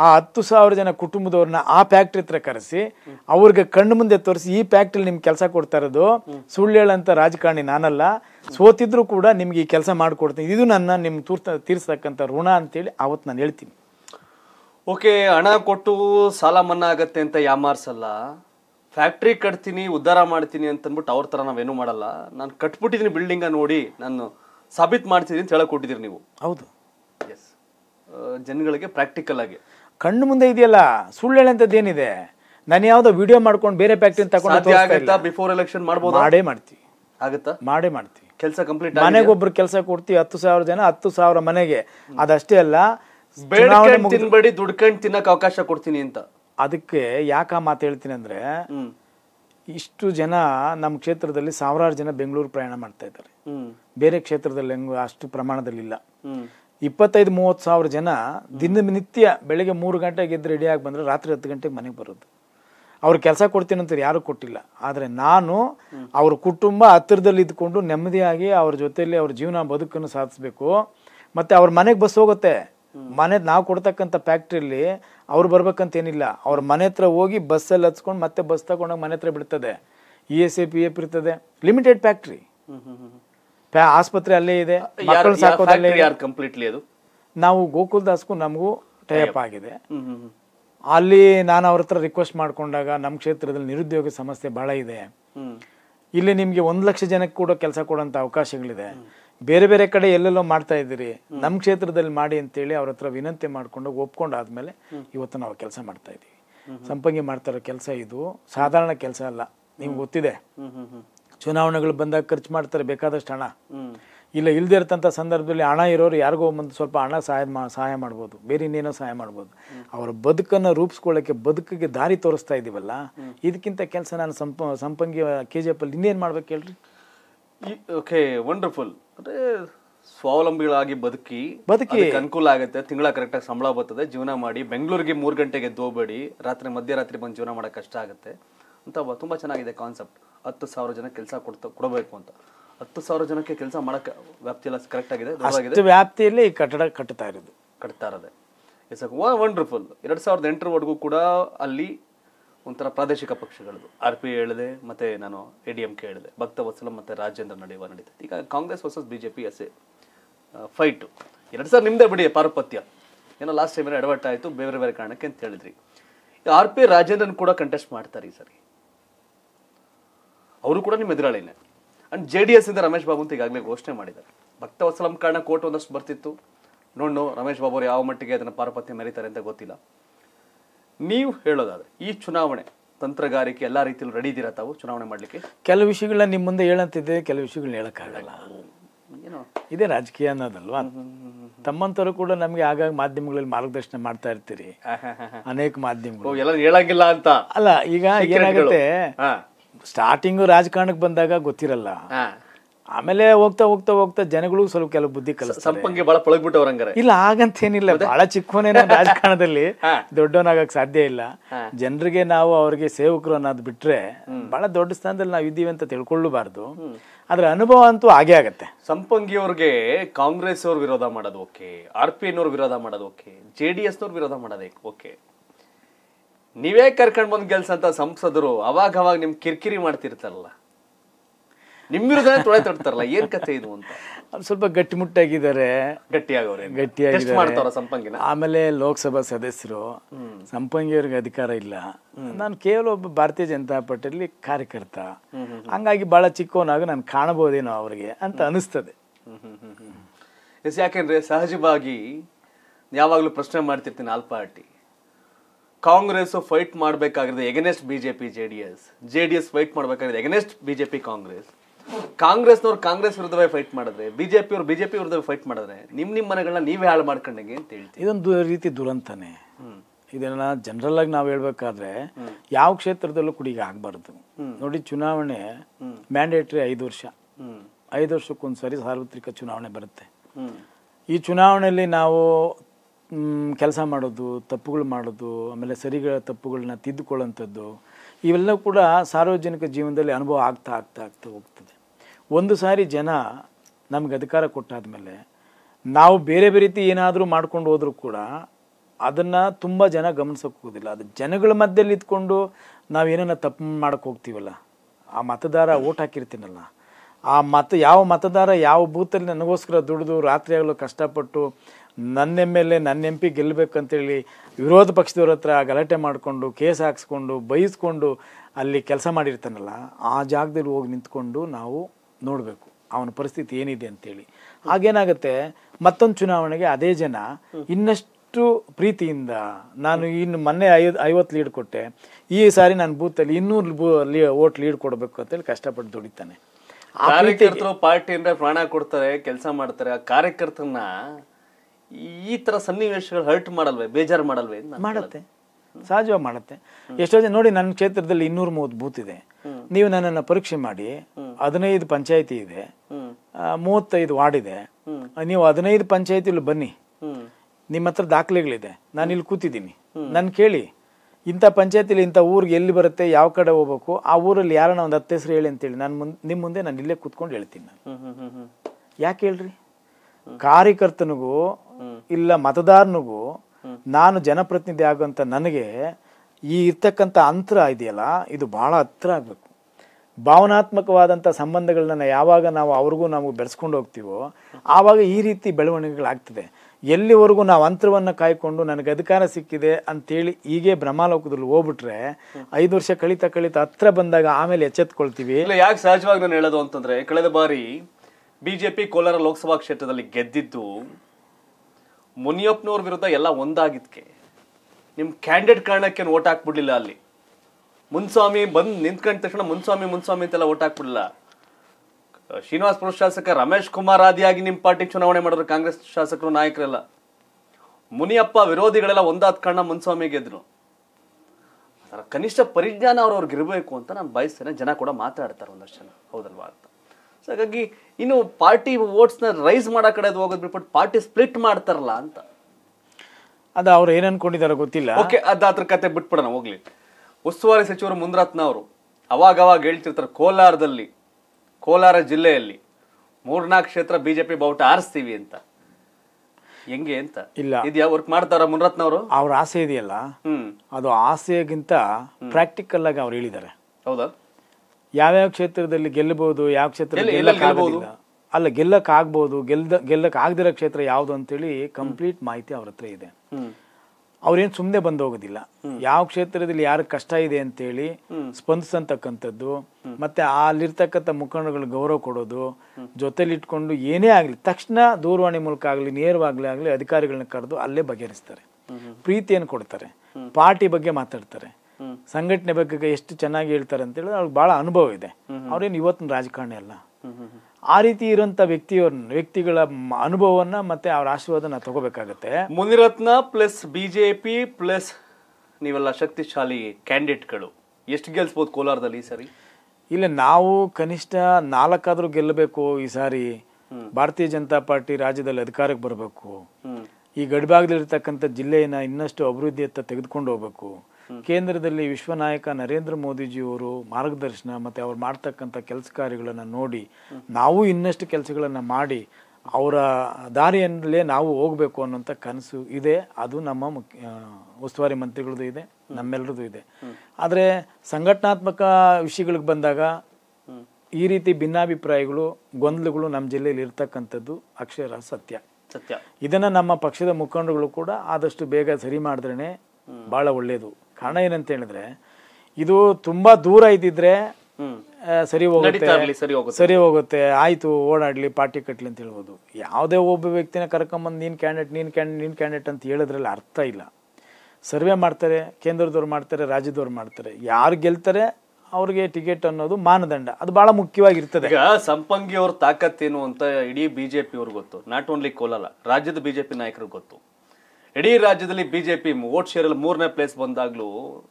ಆ ಹತ್ತು ಸಾವಿರ ಜನ ಕುಟುಂಬದವ್ರನ್ನ ಆ ಫ್ಯಾಕ್ಟ್ರಿ ಹತ್ರ ಕರೆಸಿ ಅವ್ರಿಗೆ ಕಣ್ಣು ಮುಂದೆ ತೋರಿಸಿ ಈ ಫ್ಯಾಕ್ಟ್ರಿ ನಿಮ್ಗೆ ಕೆಲಸ ಕೊಡ್ತಾ ಇರೋದು ಸುಳ್ಳು ಹೇಳಂತ ರಾಜಕಾರಣಿ ನಾನಲ್ಲ ಸೋತಿದ್ರು ಕೂಡ ನಿಮ್ಗೆ ಈ ಕೆಲಸ ಮಾಡಿಕೊಡ್ತೀನಿ ಇದು ನನ್ನ ನಿಮ್ಗೆ ತೂರ್ತ ತೀರ್ಸ್ತಕ್ಕಂಥ ಋಣ ಅಂತೇಳಿ ಅವತ್ತು ನಾನು ಹೇಳ್ತೀನಿ ಓಕೆ ಹಣ ಕೊಟ್ಟು ಸಾಲ ಮನ್ನಾ ಆಗತ್ತೆ ಅಂತ ಯಾಮಾರ್ಸಲ್ಲ ಫ್ಯಾಕ್ಟ್ರಿ ಕಟ್ತೀನಿ ಉದ್ಧಾರ ಮಾಡ್ತೀನಿ ಅಂತಂದ್ಬಿಟ್ಟು ಅವ್ರ ಥರ ನಾವೇನು ಮಾಡಲ್ಲ ನಾನು ಕಟ್ಬಿಟ್ಟಿದ್ದೀನಿ ಬಿಲ್ಡಿಂಗ ನೋಡಿ ನಾನು ಸಾಬೀತ್ ಮಾಡ್ತೀನಿ ಅಂತ ಹೇಳಕ್ ನೀವು ಹೌದು ಎಸ್ ಜನಗಳಿಗೆ ಪ್ರಾಕ್ಟಿಕಲ್ ಆಗಿ ಕಣ್ಣು ಮುಂದೆ ಇದೆಯಲ್ಲ ಸುಳ್ಳು ಹೇಳಂತದ್ದು ಏನಿದೆ ನಾನು ಯಾವುದೋ ವಿಡಿಯೋ ಮಾಡ್ಕೊಂಡು ಬೇರೆ ಫ್ಯಾಕ್ಟ್ರಿ ತಗೊಂಡು ಬಿಫೋರ್ ಎಲೆಕ್ಷನ್ ಮಾಡ್ಬೋದು ಮಾಡೇ ಮಾಡ್ತೀವಿ ಆಗುತ್ತಾ ಮಾಡೇ ಮಾಡ್ತೀವಿ ಕೆಲಸ ಕಂಪ್ಲೀಟ್ ಮನೆಗೆ ಒಬ್ರು ಕೆಲಸ ಕೊಡ್ತೀವಿ ಹತ್ತು ಸಾವಿರ ಜನ ಹತ್ತು ಸಾವಿರ ಮನೆಗೆ ಅದಷ್ಟೇ ಅಲ್ಲ ಬೇಡ್ಕೊಂಡು ತಿನ್ಬೇಡಿ ತಿನ್ನಕ್ ಅವಕಾಶ ಕೊಡ್ತೀನಿ ಅಂತ ಅದಕ್ಕೆ ಯಾಕ ಆ ಮಾತು ಹೇಳ್ತೀನಿ ಅಂದ್ರೆ ಇಷ್ಟು ಜನ ನಮ್ಮ ಕ್ಷೇತ್ರದಲ್ಲಿ ಸಾವಿರಾರು ಜನ ಬೆಂಗಳೂರು ಪ್ರಯಾಣ ಮಾಡ್ತಾ ಇದ್ದಾರೆ ಬೇರೆ ಕ್ಷೇತ್ರದಲ್ಲಿ ಹೆಂಗು ಅಷ್ಟು ಪ್ರಮಾಣದಲ್ಲಿ ಇಲ್ಲ ಇಪ್ಪತ್ತೈದು ಮೂವತ್ತು ಸಾವಿರ ಜನ ದಿನನಿತ್ಯ ಬೆಳಗ್ಗೆ ಮೂರು ಗಂಟೆಗೆ ರೆಡಿ ರೆಡಿಯಾಗಿ ಬಂದ್ರೆ ರಾತ್ರಿ ಹತ್ತು ಗಂಟೆಗೆ ಮನೆಗೆ ಬರೋದು ಅವ್ರು ಕೆಲಸ ಕೊಡ್ತೀನಿ ಅಂತ ಯಾರು ಕೊಟ್ಟಿಲ್ಲ ಆದರೆ ನಾನು ಅವ್ರ ಕುಟುಂಬ ಹತ್ತಿರದಲ್ಲಿ ಇದ್ಕೊಂಡು ನೆಮ್ಮದಿಯಾಗಿ ಅವ್ರ ಜೊತೆಯಲ್ಲಿ ಅವ್ರ ಜೀವನ ಬದುಕನ್ನು ಸಾಧಿಸಬೇಕು ಮತ್ತು ಅವ್ರ ಮನೆಗೆ ಬಸ್ ಹೋಗುತ್ತೆ ಮನೆ ನಾವು ಕೊಡ್ತಕ್ಕಂಥ ಫ್ಯಾಕ್ಟ್ರಿಲಿ ಅವ್ರು ಬರ್ಬೇಕಂತ ಏನಿಲ್ಲ ಅವ್ರ ಮನೆ ಹತ್ರ ಹೋಗಿ ಬಸ್ಸಲ್ಲಿ ಹಚ್ಕೊಂಡು ಮತ್ತೆ ಬಸ್ ತಗೊಂಡೋಗಿ ಮನೆ ಹತ್ರ ಬಿಡ್ತದೆ E S A P F ಇರ್ತದೆ ಲಿಮಿಟೆಡ್ ಫ್ಯಾಕ್ಟ್ರಿ ಆಸ್ಪತ್ರೆ ಅಲ್ಲೇ ಇದೆ ನಾವು ಕಂಪ್ಲೀಟ್ಲಿ ಅದು ನಾವು ನಮಗೂ ಟೈಅಪ್ ಆಗಿದೆ ಅಲ್ಲಿ ನಾನು ಅವ್ರ ಹತ್ರ ರಿಕ್ವೆಸ್ಟ್ ಮಾಡ್ಕೊಂಡಾಗ ನಮ್ಮ ಕ್ಷೇತ್ರದಲ್ಲಿ ನಿರುದ್ಯೋಗ ಸಮಸ್ಯೆ ಬಹಳ ಇದೆ ಇಲ್ಲಿ ನಿಮಗೆ ಒಂದು ಲಕ್ಷ ಜನಕ್ಕೆ ಕೂಡ ಕೆಲಸ ಕೊಡೋಂಥ ಅವಕಾಶಗಳಿದೆ ಬೇರೆ ಬೇರೆ ಕಡೆ ಎಲ್ಲೆಲ್ಲೋ ಮಾಡ್ತಾ ಇದ್ದೀರಿ ನಮ್ಮ ಕ್ಷೇತ್ರದಲ್ಲಿ ಮಾಡಿ ಅಂತೇಳಿ ಅವ್ರ ಹತ್ರ ವಿನಂತಿ ಮಾಡಿಕೊಂಡು ಆದಮೇಲೆ ಇವತ್ತು ನಾವು ಕೆಲಸ ಮಾಡ್ತಾ ಇದ್ದೀವಿ ಸಂಪಂಗಿ ಮಾಡ್ತಾ ಕೆಲಸ ಇದು ಸಾಧಾರಣ ಕೆಲಸ ಅಲ್ಲ ನಿಮ್ಗೆ ಗೊತ್ತಿದೆ ಚುನಾವಣೆಗಳು ಬಂದಾಗ ಖರ್ಚು ಮಾಡ್ತಾರೆ ಬೇಕಾದಷ್ಟು ಹಣ ಇಲ್ಲ ಇಲ್ಲದೆ ಇರ್ತಂಥ ಸಂದರ್ಭದಲ್ಲಿ ಹಣ ಇರೋರು ಯಾರಿಗೋ ಒಂದು ಸ್ವಲ್ಪ ಹಣ ಸಹಾಯ ಮಾ ಸಹಾಯ ಮಾಡ್ಬೋದು ಬೇರೆ ಇನ್ನೇನೋ ಸಹಾಯ ಮಾಡ್ಬೋದು ಅವರ ಬದುಕನ್ನು ರೂಪಿಸ್ಕೊಳ್ಳೋಕ್ಕೆ ಬದುಕಿಗೆ ದಾರಿ ತೋರಿಸ್ತಾ ಇದ್ದೀವಲ್ಲ ಇದಕ್ಕಿಂತ ಕೆಲಸ ನಾನು ಸಂಪ ಸಂಪಂಗಿ ಕೆ ಜಿ ಅಲ್ಲಿ ಇನ್ನೇನು ಮಾಡ್ಬೇಕು ಹೇಳ್ರಿ ಓಕೆ ವಂಡರ್ಫುಲ್ ಅಂದ್ರೆ ಸ್ವಾವಲಂಬಿಗಳಾಗಿ ಬದುಕಿ ಬದುಕಿ ಅನುಕೂಲ ಆಗುತ್ತೆ ತಿಂಗಳ ಆಗಿ ಸಂಬಳ ಬರ್ತದೆ ಜೀವನ ಮಾಡಿ ಬೆಂಗಳೂರಿಗೆ ಮೂರು ಗಂಟೆಗೆ ದೋಬೇಡಿ ರಾತ್ರಿ ಮಧ್ಯರಾತ್ರಿ ಬಂದು ಜೀವನ ಮಾಡೋಕೆ ಕಷ್ಟ ಆಗುತ್ತೆ ಅಂತ ತುಂಬ ಚೆನ್ನಾಗಿದೆ ಕಾನ್ಸೆಪ್ಟ್ ಹತ್ತು ಸಾವಿರ ಜನ ಕೆಲಸ ಕೊಡ್ತಾ ಕೊಡಬೇಕು ಅಂತ ಹತ್ತು ಸಾವಿರ ಜನಕ್ಕೆ ಕೆಲಸ ಮಾಡಕ್ಕೆ ವ್ಯಾಪ್ತಿ ಎಲ್ಲ ಕರೆಕ್ಟ್ ಆಗಿದೆ ವ್ಯಾಪ್ತಿಯಲ್ಲಿ ಕಟ್ಟಡ ಕಟ್ತಾ ಇರೋದು ಕಟ್ತಾ ಇರೋದೆ ಇಟ್ಸ್ ವಂಡರ್ಫುಲ್ ಎರಡು ಸಾವಿರದ ಎಂಟರವರೆಗೂ ಕೂಡ ಅಲ್ಲಿ ಒಂಥರ ಪ್ರಾದೇಶಿಕ ಪಕ್ಷಗಳದು ಆರ್ ಪಿ ಹೇಳಿದೆ ಮತ್ತೆ ನಾನು ಎ ಡಿ ಎಂ ಕೆ ಹೇಳಿದೆ ವತ್ಸಲಂ ಮತ್ತು ರಾಜೇಂದ್ರ ನಡೆಯುವ ನಡೀತದೆ ಈಗ Congress versus B J P ಅಸೆ ಫೈಟು ಎರಡು ಸರ್ ನಿಮ್ಮದೇ ಬಿಡಿ ಪಾರುಪತ್ಯ ಏನೋ ಲಾಸ್ಟ್ ಟೈಮ್ ಏನೋ ಎಡವಟ್ ಆಯಿತು ಬೇರೆ ಬೇರೆ ಕಾರಣಕ್ಕೆ ಅಂತ ಹೇಳಿದ್ರಿ ಆರ್ ಪಿ ರಾಜೇಂದ್ರನ್ ಕೂಡ ಕಂಟೆಸ್ಟ್ ಮಾಡ್ತಾರೆ ಈ ಸರಿ ಅವರು ಕೂಡ ನಿಮ್ಮ ಎದುರಾಳಿನೇ ಅಂಡ್ ಜೆ ಡಿ ಎಸ್ ಇಂದ ರಮೇಶ್ ಬಾಬು ಅಂತ ಈಗಾಗಲೇ ಘೋಷಣೆ ಮಾಡಿದ್ದಾರೆ ಭಕ್ತವತ್ಸಲಂ ಕಾರಣ ಕೋರ್ಟ್ ಒಂದಷ್ಟು ಬರ್ತಿತ್ತು ನೋಡು ರಮೇಶ್ ಬಾಬು ಅವರು ಯಾವ ಮಟ್ಟಿಗೆ ಅದನ್ನು ಪಾರುಪತ್ಯ ಮೆರೀತಾರೆ ಅಂತ ಗೊತ್ತಿಲ್ಲ ನೀವು ಹೇಳೋದಾದ್ರೆ ಈ ಚುನಾವಣೆ ತಂತ್ರಗಾರಿಕೆ ಎಲ್ಲ ರೀತಿಯಲ್ಲಿ ರೆಡಿ ಇದ್ದೀರಾ ತಾವು ಚುನಾವಣೆ ಮಾಡಲಿಕ್ಕೆ ಕೆಲವು ವಿಷಯಗಳನ್ನ ನಿಮ್ಮ ಮುಂದೆ ಹೇಳಂತಿದ್ದೆ ಕೆಲವು ವಿಷಯಗಳನ್ನ ಹೇಳೋಕ್ಕಾಗಲ್ಲ ಏನೋ ಇದೇ ರಾಜಕೀಯ ಅನ್ನೋದಲ್ವಾ ತಮ್ಮಂತರು ಕೂಡ ನಮಗೆ ಆಗಾಗ ಮಾಧ್ಯಮಗಳಲ್ಲಿ ಮಾರ್ಗದರ್ಶನ ಮಾಡ್ತಾ ಇರ್ತೀರಿ ಅನೇಕ ಮಾಧ್ಯಮಗಳು ಹೇಳಂಗಿಲ್ಲ ಅಂತ ಅಲ್ಲ ಈಗ ಏನಾಗುತ್ತೆ ಸ್ಟಾರ್ಟಿಂಗು ರಾಜಕಾರಣಕ್ಕೆ ಬಂದಾಗ ಗೊತ್ತಿರಲ್ಲ ಆಮೇಲೆ ಹೋಗ್ತಾ ಹೋಗ್ತಾ ಹೋಗ್ತಾ ಜನಗಳು ಸ್ವಲ್ಪ ಕೆಲವು ಬುದ್ಧಿ ಕಲಿಸ್ ಸಂಪಂಗೆ ಬಹಳ ಪಳಗ್ಬಿಟ್ಟವ್ರ ಇಲ್ಲ ಆಗಂತೇನಿಲ್ಲ ಬಹಳ ಚಿಕ್ಕವನೇ ರಾಜಕಾರಣದಲ್ಲಿ ದೊಡ್ಡವನಾಗಕ್ ಸಾಧ್ಯ ಇಲ್ಲ ಜನರಿಗೆ ನಾವು ಅವ್ರಿಗೆ ಸೇವಕರು ಅನ್ನೋದು ಬಿಟ್ರೆ ಬಹಳ ದೊಡ್ಡ ಸ್ಥಾನದಲ್ಲಿ ನಾವು ಇದ್ದೀವಿ ಅಂತ ತಿಳ್ಕೊಳ್ಳಬಾರ್ದು ಅದ್ರ ಅನುಭವ ಅಂತೂ ಹಾಗೆ ಆಗತ್ತೆ ಸಂಪಂಗಿಯವ್ರಿಗೆ ಕಾಂಗ್ರೆಸ್ ಅವ್ರ ವಿರೋಧ ಮಾಡೋದು ಓಕೆ ಆರ್ ಪಿ ಎನ್ ವಿರೋಧ ಮಾಡೋದು ಓಕೆ ಜೆ ಡಿ ಎಸ್ ನವ್ರ ವಿರೋಧ ಮಾಡೋದೇ ಓಕೆ ನೀವೇ ಕರ್ಕೊಂಡ್ ಬಂದ್ ಗೆಲ್ಸಂತ ಸಂಸದರು ಅವಾಗ ಅವಾಗ ನಿಮ್ ಕಿರಿಕಿರಿ ಮಾಡ್ತಿರ್ತಾರಲ್ಲ ನಿಮ್ಮಿರೋದನ್ನ ತೊಳೆ ತಡ್ತಾರಲ್ಲ ಏನ್ ಕಥೆ ಇದು ಅಂತ ಅದು ಸ್ವಲ್ಪ ಗಟ್ಟಿಮುಟ್ಟಾಗಿದ್ದಾರೆ ಗಟ್ಟಿಯಾಗವ್ರೆ ಗಟ್ಟಿಯಾಗಿ ಸಂಪಂಗಿನ ಆಮೇಲೆ ಲೋಕಸಭಾ ಸದಸ್ಯರು ಸಂಪಂಗಿಯವ್ರಿಗೆ ಅಧಿಕಾರ ಇಲ್ಲ ನಾನು ಕೇವಲ ಒಬ್ಬ ಭಾರತೀಯ ಜನತಾ ಪಾರ್ಟಿಯಲ್ಲಿ ಕಾರ್ಯಕರ್ತ ಹಂಗಾಗಿ ಬಹಳ ಚಿಕ್ಕವನಾಗ ನಾನು ಕಾಣಬಹುದೇನೋ ಅವರಿಗೆ ಅಂತ ಅನಿಸ್ತದೆ ಯಾಕೆಂದ್ರೆ ಸಹಜವಾಗಿ ಯಾವಾಗಲೂ ಪ್ರಶ್ನೆ ಮಾಡ್ತಿರ್ತೀನಿ ಆಲ್ ಪಾರ್ಟಿ ಕಾಂಗ್ರೆಸ್ ಫೈಟ್ ಮಾಡಬೇಕಾಗಿರೋದು against BJP J D S J D S fight ಮಾಡಬೇಕಾಗಿರೋದು ಎಗನೆಸ್ಟ್ ಬಿಜೆಪಿ ಕಾಂಗ್ರೆಸ್ ಕಾಂಗ್ರೆಸ್ನವ್ರು ಕಾಂಗ್ರೆಸ್ ವಿರುದ್ಧವೇ ಫೈಟ್ ಮಾಡಿದ್ರೆ ಬಿಜೆಪಿ ಅವರು ಬಿಜೆಪಿ ವಿರುದ್ಧವೇ ಫೈಟ್ ಮಾಡಿದ್ರೆ ನಿಮ್ಮ ನಿಮ್ಮ ಮನೆಗಳನ್ನ ನೀವೇ ಹಾಳು ಮಾಡ್ಕೊಂಡಂಗೆ ಅಂತ ಹೇಳ್ತೀವಿ ಇದೊಂದು ರೀತಿ ದುರಂತನೇ ಇದನ್ನ ಜನರಲ್ ಆಗಿ ನಾವು ಹೇಳ್ಬೇಕಾದ್ರೆ ಯಾವ ಕ್ಷೇತ್ರದಲ್ಲೂ ಕೂಡ ಈಗ ಆಗಬಾರ್ದು ನೋಡಿ ಚುನಾವಣೆ ಮ್ಯಾಂಡೇಟ್ರಿ ಐದು ವರ್ಷ ಐದು ವರ್ಷಕ್ಕೊಂದ್ಸರಿ ಸಾರ್ವತ್ರಿಕ ಚುನಾವಣೆ ಬರುತ್ತೆ ಈ ಚುನಾವಣೆಯಲ್ಲಿ ನಾವು ಕೆಲಸ ಮಾಡೋದು ತಪ್ಪುಗಳು ಮಾಡೋದು ಆಮೇಲೆ ಸರಿಗಳ ತಪ್ಪುಗಳನ್ನ ತಿದ್ದುಕೊಳ್ಳೋಂಥದ್ದು ಇವೆಲ್ಲ ಕೂಡ ಸಾರ್ವಜನಿಕ ಜೀವನದಲ್ಲಿ ಅನುಭವ ಆಗ್ತಾ ಆಗ್ತಾ ಆಗ್ತಾ ಹೋಗ್ತದೆ ಒಂದು ಸಾರಿ ಜನ ನಮ್ಗೆ ಅಧಿಕಾರ ಮೇಲೆ ನಾವು ಬೇರೆ ಬೇರೆ ರೀತಿ ಏನಾದರೂ ಮಾಡ್ಕೊಂಡು ಹೋದರೂ ಕೂಡ ಅದನ್ನು ತುಂಬ ಜನ ಗಮನಿಸೋಕ್ಕೋಗೋದಿಲ್ಲ ಅದು ಜನಗಳ ಮಧ್ಯದಲ್ಲಿ ಇದ್ಕೊಂಡು ಏನನ್ನ ತಪ್ಪು ಮಾಡೋಕ್ಕೆ ಹೋಗ್ತೀವಲ್ಲ ಆ ಮತದಾರ ಓಟ್ ಹಾಕಿರ್ತೀನಲ್ಲ ಆ ಮತ ಯಾವ ಮತದಾರ ಯಾವ ಬೂತಲ್ಲಿ ನನಗೋಸ್ಕರ ದುಡಿದು ರಾತ್ರಿ ಆಗಲು ಕಷ್ಟಪಟ್ಟು ನನ್ನ ಎಮ್ ಎಲ್ ಎ ನನ್ನ ಎಂ ಪಿ ಗೆಲ್ಲಬೇಕಂತೇಳಿ ವಿರೋಧ ಪಕ್ಷದವ್ರ ಹತ್ರ ಗಲಾಟೆ ಮಾಡಿಕೊಂಡು ಕೇಸ್ ಹಾಕ್ಸ್ಕೊಂಡು ಬೈಸ್ಕೊಂಡು ಅಲ್ಲಿ ಕೆಲಸ ಮಾಡಿರ್ತಾನಲ್ಲ ಆ ಜಾಗದಲ್ಲಿ ಹೋಗಿ ನಿಂತ್ಕೊಂಡು ನಾವು ನೋಡಬೇಕು ಅವನ ಪರಿಸ್ಥಿತಿ ಏನಿದೆ ಅಂತೇಳಿ ಹಾಗೇನಾಗುತ್ತೆ ಮತ್ತೊಂದು ಚುನಾವಣೆಗೆ ಅದೇ ಜನ ಇನ್ನಷ್ಟು ಪ್ರೀತಿಯಿಂದ ನಾನು ಇನ್ನು ಮೊನ್ನೆ ಐದು ಐವತ್ತು ಲೀಡ್ ಕೊಟ್ಟೆ ಈ ಸಾರಿ ನಾನು ಬೂತಲ್ಲಿ ಇನ್ನೂರು ಬೂ ಓಟ್ ಲೀಡ್ ಕೊಡಬೇಕು ಅಂತೇಳಿ ಕಷ್ಟಪಟ್ಟು ದುಡಿತಾನೆ ಕಾರ್ಯಕರ್ತರು ಪಾರ್ಟಿಯಿಂದ ಪ್ರಾಣ ಕೊಡ್ತಾರೆ ಕೆಲಸ ಮಾಡ್ತಾರೆ ಆ ಕಾರ್ಯಕರ್ತನ ಈ ತರ ಸನ್ನಿವೇಶಗಳು ಹರ್ಟ್ ಮಾಡಲ್ವೇ ಬೇಜಾರು ಮಾಡಲ್ವೇ ಮಾಡುತ್ತೆ ಸಹಜವಾಗಿ ಮಾಡುತ್ತೆ ಎಷ್ಟೋ ಜನ ನೋಡಿ ನನ್ನ ಕ್ಷೇತ್ರದಲ್ಲಿ ಇನ್ನೂರ್ ಮೂವತ್ತು ಬೂತ್ ಇದೆ ನೀವು ನನ್ನನ್ನು ಪರೀಕ್ಷೆ ಮಾಡಿ ಹದಿನೈದು ಪಂಚಾಯತಿ ಇದೆ ಮೂವತ್ತೈದು ವಾರ್ಡ್ ಇದೆ ನೀವು ಹದಿನೈದು ಪಂಚಾಯತಿಲಿ ಬನ್ನಿ ನಿಮ್ಮ ಹತ್ರ ದಾಖಲೆಗಳಿದೆ ನಾನು ಇಲ್ಲಿ ಕೂತಿದ್ದೀನಿ ನಾನು ಕೇಳಿ ಇಂಥ ಪಂಚಾಯತಿಲಿ ಇಂಥ ಊರಿಗೆ ಎಲ್ಲಿ ಬರುತ್ತೆ ಯಾವ ಕಡೆ ಹೋಗ್ಬೇಕು ಆ ಊರಲ್ಲಿ ಯಾರನ್ನ ಒಂದು ಹತ್ತು ಹೆಸರು ಹೇಳಿ ಅಂತೇಳಿ ನಾನು ಮುಂದೆ ನಿಮ್ಮ ಮುಂದೆ ನಾನು ಇಲ್ಲೇ ಕೂತ್ಕೊಂಡು ಹೇಳ್ತೀನಿ ನಾನು ಯಾಕೆ ಹೇಳ್ರಿ ಕಾರ್ಯಕರ್ತನಿಗೂ ಇಲ್ಲ ಮತದಾರನಿಗೂ ನಾನು ಜನಪ್ರತಿನಿಧಿ ಆಗುವಂಥ ನನಗೆ ಈ ಇರ್ತಕ್ಕಂಥ ಅಂತರ ಇದೆಯಲ್ಲ ಇದು ಬಹಳ ಹತ್ರ ಆಗಬೇಕು ಭಾವನಾತ್ಮಕವಾದಂಥ ಸಂಬಂಧಗಳನ್ನ ಯಾವಾಗ ನಾವು ಅವ್ರಿಗೂ ನಾವು ಬೆಳೆಸ್ಕೊಂಡು ಹೋಗ್ತೀವೋ ಆವಾಗ ಈ ರೀತಿ ಬೆಳವಣಿಗೆಗಳಾಗ್ತದೆ ಎಲ್ಲಿವರೆಗೂ ನಾವು ಅಂತರವನ್ನು ಕಾಯ್ಕೊಂಡು ನನಗೆ ಅಧಿಕಾರ ಸಿಕ್ಕಿದೆ ಅಂತೇಳಿ ಹೀಗೆ ಬ್ರಹ್ಮಾಲೋಕದಲ್ಲಿ ಹೋಗ್ಬಿಟ್ರೆ ಐದು ವರ್ಷ ಕಳೀತ ಕಳೀತ ಹತ್ರ ಬಂದಾಗ ಆಮೇಲೆ ಎಚ್ಚೆತ್ಕೊಳ್ತೀವಿ ಇಲ್ಲ ಯಾಕೆ ಸಹಜವಾಗಿ ನಾನು ಹೇಳೋದು ಅಂತಂದ್ರೆ ಕಳೆದ ಬಾರಿ ಬಿಜೆಪಿ ಕೋಲಾರ ಲೋಕಸಭಾ ಕ್ಷೇತ್ರದಲ್ಲಿ ಗೆದ್ದಿದ್ದು ಮುನಿಯಪ್ಪನವ್ರ ವಿರುದ್ಧ ಎಲ್ಲ ಒಂದಾಗಿದ್ಕೆ ನಿಮ್ಮ ಕ್ಯಾಂಡಿಡೇಟ್ ಕಾರಣಕ್ಕೆ ಓಟ್ ಹಾಕ್ಬಿಡ್ಲಿಲ್ಲ ಅಲ್ಲಿ ಮುನ್ಸ್ವಾಮಿ ಬಂದು ನಿಂತ್ಕೊಂಡ ತಕ್ಷಣ ಮುನ್ಸ್ವಾಮಿ ಮುನ್ಸ್ವಾಮಿ ಅಂತೆಲ್ಲ ಓಟ್ ಹಾಕ್ಬಿಡಲ್ಲ ಶ್ರೀನಿವಾಸ್ ಪುರ ಶಾಸಕ ರಮೇಶ್ ಕುಮಾರ್ ಆದಿಯಾಗಿ ನಿಮ್ಮ ಪಾರ್ಟಿಗೆ ಚುನಾವಣೆ ಮಾಡಿದ್ರು ಕಾಂಗ್ರೆಸ್ ಶಾಸಕರು ನಾಯಕರೆಲ್ಲ ಮುನಿಯಪ್ಪ ವಿರೋಧಿಗಳೆಲ್ಲ ಒಂದಾತ್ಕಣ್ಣ ಮುನ್ಸ್ವಾಮಿ ಗೆದ್ರು ಅದರ ಕನಿಷ್ಠ ಪರಿಜ್ಞಾನ ಅವ್ರವ್ರಿಗೆ ಇರಬೇಕು ಅಂತ ನಾನು ಬಯಸ್ತೇನೆ ಜನ ಕೂಡ ಮಾತಾಡ್ತಾರೆ ಒಂದಷ್ಟು ಜನ ಹೌದಲ್ವಾ ಅಂತ ಸೊ ಹಾಗಾಗಿ ಇನ್ನು ಪಾರ್ಟಿ ವೋಟ್ಸ್ನ ರೈಸ್ ಮಾಡೋ ಕಡೆ ಹೋಗೋದು ಬಿಟ್ಬಿಟ್ಟು ಪಾರ್ಟಿ ಸ್ಪ್ಲಿಟ್ ಮಾಡ್ತಾರಲ್ಲ ಅಂತ ಅದು ಅವ್ರು ಏನು ಅನ್ಕೊಂಡಿದಾರೋ ಗೊತ್ತಿಲ್ಲ ಓಕೆ ಅದಾದ್ರ ಕತೆ ಬಿಟ್ಬಿಡೋಣ ಹೋಗ್ಲಿ ಉಸ್ತುವಾರಿ ಸಚಿವರು ಮುಂದ್ರತ್ನ ಅವರು ಅವಾಗವಾಗ ಹೇಳ್ತಿರ್ತಾರೆ ಕೋಲಾರದಲ್ಲಿ ಕೋಲಾರ ಜಿಲ್ಲೆಯಲ್ಲಿ ಮೂರ್ನಾಲ್ಕು ಕ್ಷೇತ್ರ ಬಿಜೆಪಿ ಬಾವುಟ ಆರಿಸ್ತೀವಿ ಅಂತ ಹೆಂಗೆ ಅಂತ ಇಲ್ಲ ಇದೆಯಾ ವರ್ಕ್ ಮಾಡ್ತಾರ ಅವರು ಅವ್ರ ಆಸೆ ಇದೆಯಲ್ಲ ಅದು ಆಸೆಗಿಂತ ಪ್ರಾಕ್ಟಿಕಲ್ ಆಗಿ ಅವ್ರು ಹೇಳಿದ್ದಾರೆ ಹೌದಾ ಯಾವ್ಯಾವ ಕ್ಷೇತ್ರದಲ್ಲಿ ಗೆಲ್ಲಬಹುದು ಯಾವ ಕ್ಷೇತ್ರದಲ್ಲಿ ಗೆಲ್ಲಕ್ಕಾಗಬಹುದು ಅಲ್ಲ ಗೆಲ್ಲಕ್ ಆಗ್ಬಹುದು ಗೆಲ್ದ ಗೆಲ್ಲಕ್ ಆಗದಿರೋ ಕ್ಷೇತ್ರ ಯಾವ್ದು ಅಂತೇಳಿ ಕಂಪ್ಲೀಟ್ ಮಾಹಿತಿ ಅವ್ರ ಹತ್ರ ಇದೆ ಅವ್ರೇನು ಸುಮ್ಮನೆ ಬಂದೋಗೋದಿಲ್ಲ ಯಾವ ಕ್ಷೇತ್ರದಲ್ಲಿ ಯಾರು ಕಷ್ಟ ಇದೆ ಅಂತೇಳಿ ಸ್ಪಂದಿಸಂತಕ್ಕಂಥದ್ದು ಮತ್ತೆ ಅಲ್ಲಿರ್ತಕ್ಕಂಥ ಮುಖಂಡಗಳು ಗೌರವ ಕೊಡೋದು ಜೊತೆಲಿಟ್ಕೊಂಡು ಏನೇ ಆಗಲಿ ತಕ್ಷಣ ದೂರವಾಣಿ ಮೂಲಕ ಆಗಲಿ ನೇರವಾಗ್ಲಿ ಆಗಲಿ ಅಧಿಕಾರಿಗಳನ್ನ ಕರೆದು ಅಲ್ಲೇ ಬಗೆಹರಿಸ್ತಾರೆ ಪ್ರೀತಿಯನ್ನು ಕೊಡ್ತಾರೆ ಪಾರ್ಟಿ ಬಗ್ಗೆ ಮಾತಾಡ್ತಾರೆ ಸಂಘಟನೆ ಬಗ್ಗೆ ಎಷ್ಟು ಚೆನ್ನಾಗಿ ಹೇಳ್ತಾರೆ ಅಂತ ಹೇಳಿದ್ರೆ ಅವ್ರಿಗೆ ಬಹಳ ಅನುಭವ ಇದೆ ಅವ್ರೇನು ಇವತ್ತಿನ ರಾಜಕಾರಣಿ ಅಲ್ಲ ಆ ರೀತಿ ಇರುವಂತ ವ್ಯಕ್ತಿಯ ವ್ಯಕ್ತಿಗಳ ಅನುಭವವನ್ನ ಮತ್ತೆ ಅವ್ರ ಆಶೀರ್ವಾದನ ತಗೋಬೇಕಾಗತ್ತೆ ಮುನಿರತ್ನ ಪ್ಲಸ್ ಬಿಜೆಪಿ ಪ್ಲಸ್ ನೀವೆಲ್ಲ ಶಕ್ತಿಶಾಲಿ ಕ್ಯಾಂಡಿಡೇಟ್ಗಳು ಎಷ್ಟು ಗೆಲ್ಸ್ಬೋದು ಕೋಲಾರದಲ್ಲಿ ಈ ಸಾರಿ ಇಲ್ಲ ನಾವು ಕನಿಷ್ಠ ನಾಲ್ಕಾದ್ರೂ ಗೆಲ್ಲಬೇಕು ಈ ಸಾರಿ ಭಾರತೀಯ ಜನತಾ ಪಾರ್ಟಿ ರಾಜ್ಯದಲ್ಲಿ ಅಧಿಕಾರಕ್ಕೆ ಬರಬೇಕು ಈ ಗಡಿಭಾಗದಲ್ಲಿರ್ತಕ್ಕಂಥ ಜಿಲ್ಲೆಯನ್ನ ಇನ್ನಷ್ಟು ಅಭಿವೃದ್ಧಿಯತ್ತ ತೆಗೆದುಕೊಂಡು ಹೋಗ್ಬೇಕು ಕೇಂದ್ರದಲ್ಲಿ ವಿಶ್ವನಾಯಕ ನರೇಂದ್ರ ಮೋದಿಜಿಯವರು ಮಾರ್ಗದರ್ಶನ ಮತ್ತು ಅವ್ರು ಮಾಡ್ತಕ್ಕಂಥ ಕೆಲಸ ಕಾರ್ಯಗಳನ್ನು ನೋಡಿ ನಾವು ಇನ್ನಷ್ಟು ಕೆಲಸಗಳನ್ನು ಮಾಡಿ ಅವರ ದಾರಿಯಲ್ಲೇ ನಾವು ಹೋಗಬೇಕು ಅನ್ನೋಂಥ ಕನಸು ಇದೆ ಅದು ನಮ್ಮ ಮುಖ್ಯ ಉಸ್ತುವಾರಿ ಮಂತ್ರಿಗಳದ್ದು ಇದೆ ನಮ್ಮೆಲ್ಲರದ್ದು ಇದೆ ಆದರೆ ಸಂಘಟನಾತ್ಮಕ ವಿಷಯಗಳಿಗೆ ಬಂದಾಗ ಈ ರೀತಿ ಭಿನ್ನಾಭಿಪ್ರಾಯಗಳು ಗೊಂದಲಗಳು ನಮ್ಮ ಜಿಲ್ಲೆಯಲ್ಲಿ ಇರ್ತಕ್ಕಂಥದ್ದು ಅಕ್ಷರ ಸತ್ಯ ಸತ್ಯ ಇದನ್ನು ನಮ್ಮ ಪಕ್ಷದ ಮುಖಂಡರುಗಳು ಕೂಡ ಆದಷ್ಟು ಬೇಗ ಸರಿ ಮಾಡಿದ್ರೇ ಭಾಳ ಒಳ್ಳೆಯದು ಕಾರಣ ಏನಂತ ಹೇಳಿದ್ರೆ ಇದು ತುಂಬಾ ದೂರ ಇದ್ದಿದ್ರೆ ಸರಿ ಹೋಗುತ್ತೆ ಸರಿ ಹೋಗುತ್ತೆ ಆಯ್ತು ಓಡಾಡ್ಲಿ ಪಾರ್ಟಿ ಕಟ್ಲಿ ಅಂತ ಹೇಳ್ಬೋದು ಯಾವುದೇ ಒಬ್ಬ ವ್ಯಕ್ತಿನ ಕರ್ಕೊಂಬಂದು ನೀನ್ ಕ್ಯಾಂಡಿಡೇಟ್ ನೀನ್ ಕ್ಯಾಂಡ್ ನೀನ್ ಕ್ಯಾಂಡಿಡೇಟ್ ಅಂತ ಹೇಳಿದ್ರಲ್ಲಿ ಅರ್ಥ ಇಲ್ಲ ಸರ್ವೆ ಮಾಡ್ತಾರೆ ಕೇಂದ್ರದವ್ರು ಮಾಡ್ತಾರೆ ರಾಜ್ಯದವ್ರು ಮಾಡ್ತಾರೆ ಯಾರು ಗೆಲ್ತಾರೆ ಅವ್ರಿಗೆ ಟಿಕೆಟ್ ಅನ್ನೋದು ಮಾನದಂಡ ಅದು ಬಹಳ ಮುಖ್ಯವಾಗಿರ್ತದೆ ಈಗ ಸಂಪಂಗಿ ಅವ್ರ ತಾಕತ್ತೇನು ಅಂತ ಇಡೀ ಬಿಜೆಪಿ ಅವ್ರಿಗೆ ಗೊತ್ತು ನಾಟ್ ಓನ್ಲಿ ಕೋಲಾಲ ರಾಜ್ಯದ ಬಿಜೆಪಿ ನಾಯಕರಿಗೆ ಗೊತ್ತು ಇಡೀ ರಾಜ್ಯದಲ್ಲಿ ಬಿಜೆಪಿ ವೋಟ್ ಶೇರ್ ಅಲ್ಲಿ ಮೂರನೇ ಪ್ಲೇಸ್ ಬಂದಾಗ್ಲೂ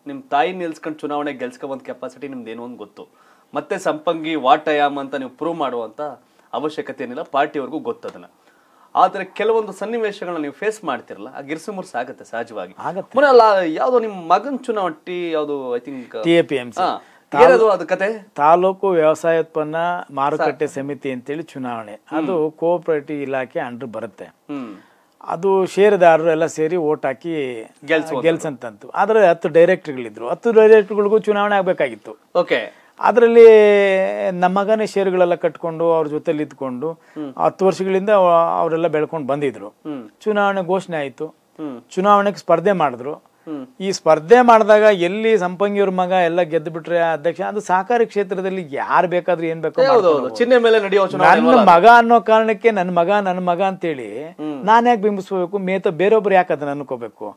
ನಿಮ್ಮ ತಾಯಿ ನಿಲ್ಸ್ಕೊಂಡು ಚುನಾವಣೆ ಗೆಲ್ಸ್ಕೊ ಬಂದ ಕೆಪಾಸಿಟಿ ನಿಮ್ದು ಏನೋ ಅಂತ ಗೊತ್ತು ಮತ್ತೆ ಸಂಪಂಗಿ ವಾಟಯಾಮ್ ಅಂತ ನೀವು ಪ್ರೂವ್ ಮಾಡುವಂತ ಅವಶ್ಯಕತೆ ಏನಿಲ್ಲ ಗೊತ್ತು ಅದನ್ನ ಆದ್ರೆ ಕೆಲವೊಂದು ಸನ್ನಿವೇಶಗಳನ್ನ ನೀವು ಫೇಸ್ ಮಾಡ್ತಿರಲ್ಲ ಆ ಗಿರ್ಸುಮುರ್ಸ್ ಆಗುತ್ತೆ ಸಹಜವಾಗಿ ಯಾವ್ದು ನಿಮ್ ಮಗನ್ ನಿಮ್ಮ ಮಗನ ಚುನಾವಣೆ ಯಾವ್ದು ಐ ತಿಂಕ್ ತಾಲೂಕು ವ್ಯವಸಾಯೋತ್ಪನ್ನ ಮಾರುಕಟ್ಟೆ ಸಮಿತಿ ಅಂತೇಳಿ ಚುನಾವಣೆ ಅದು ಕೋಆಪರೇಟಿವ್ ಇಲಾಖೆ ಅಂಡರ್ ಬರುತ್ತೆ ಅದು ಷೇರುದಾರರು ಎಲ್ಲ ಸೇರಿ ಓಟ್ ಹಾಕಿ ಗೆಲ್ಸಂತಂತು ಆದ್ರೆ ಹತ್ತು ಡೈರೆಕ್ಟರ್ಗಳಿದ್ರು ಹತ್ತು ಡೈರೆಕ್ಟರ್ಗಳಿಗೂ ಚುನಾವಣೆ ಆಗಬೇಕಾಗಿತ್ತು ಓಕೆ ಅದರಲ್ಲಿ ಮಗನೇ ಷೇರುಗಳೆಲ್ಲ ಕಟ್ಕೊಂಡು ಅವ್ರ ಜೊತೆಲಿ ಇದ್ಕೊಂಡು ಹತ್ತು ವರ್ಷಗಳಿಂದ ಅವರೆಲ್ಲ ಬೆಳ್ಕೊಂಡು ಬಂದಿದ್ರು ಚುನಾವಣೆ ಘೋಷಣೆ ಆಯಿತು ಚುನಾವಣೆಗೆ ಸ್ಪರ್ಧೆ ಮಾಡಿದ್ರು ಈ ಸ್ಪರ್ಧೆ ಮಾಡಿದಾಗ ಎಲ್ಲಿ ಸಂಪಂಗಿಯವ್ರ ಮಗ ಎಲ್ಲ ಗೆದ್ದು ಬಿಟ್ರೆ ಅಧ್ಯಕ್ಷ ಅದು ಸಹಕಾರಿ ಕ್ಷೇತ್ರದಲ್ಲಿ ಯಾರು ಬೇಕಾದ್ರೂ ಏನ್ ಬೇಕು ಚಿಹ್ನೆ ಮೇಲೆ ನನ್ನ ಮಗ ಅನ್ನೋ ಕಾರಣಕ್ಕೆ ನನ್ನ ಮಗ ನನ್ನ ಮಗ ಅಂತೇಳಿ ನಾನ್ ಯಾಕೆ ಬಿಂಬಿಸ್ಬೇಕು ಮೇತ ಬೇರೊಬ್ರು ಯಾಕೆ ಅದನ್ನ ಅನ್ಕೋಬೇಕು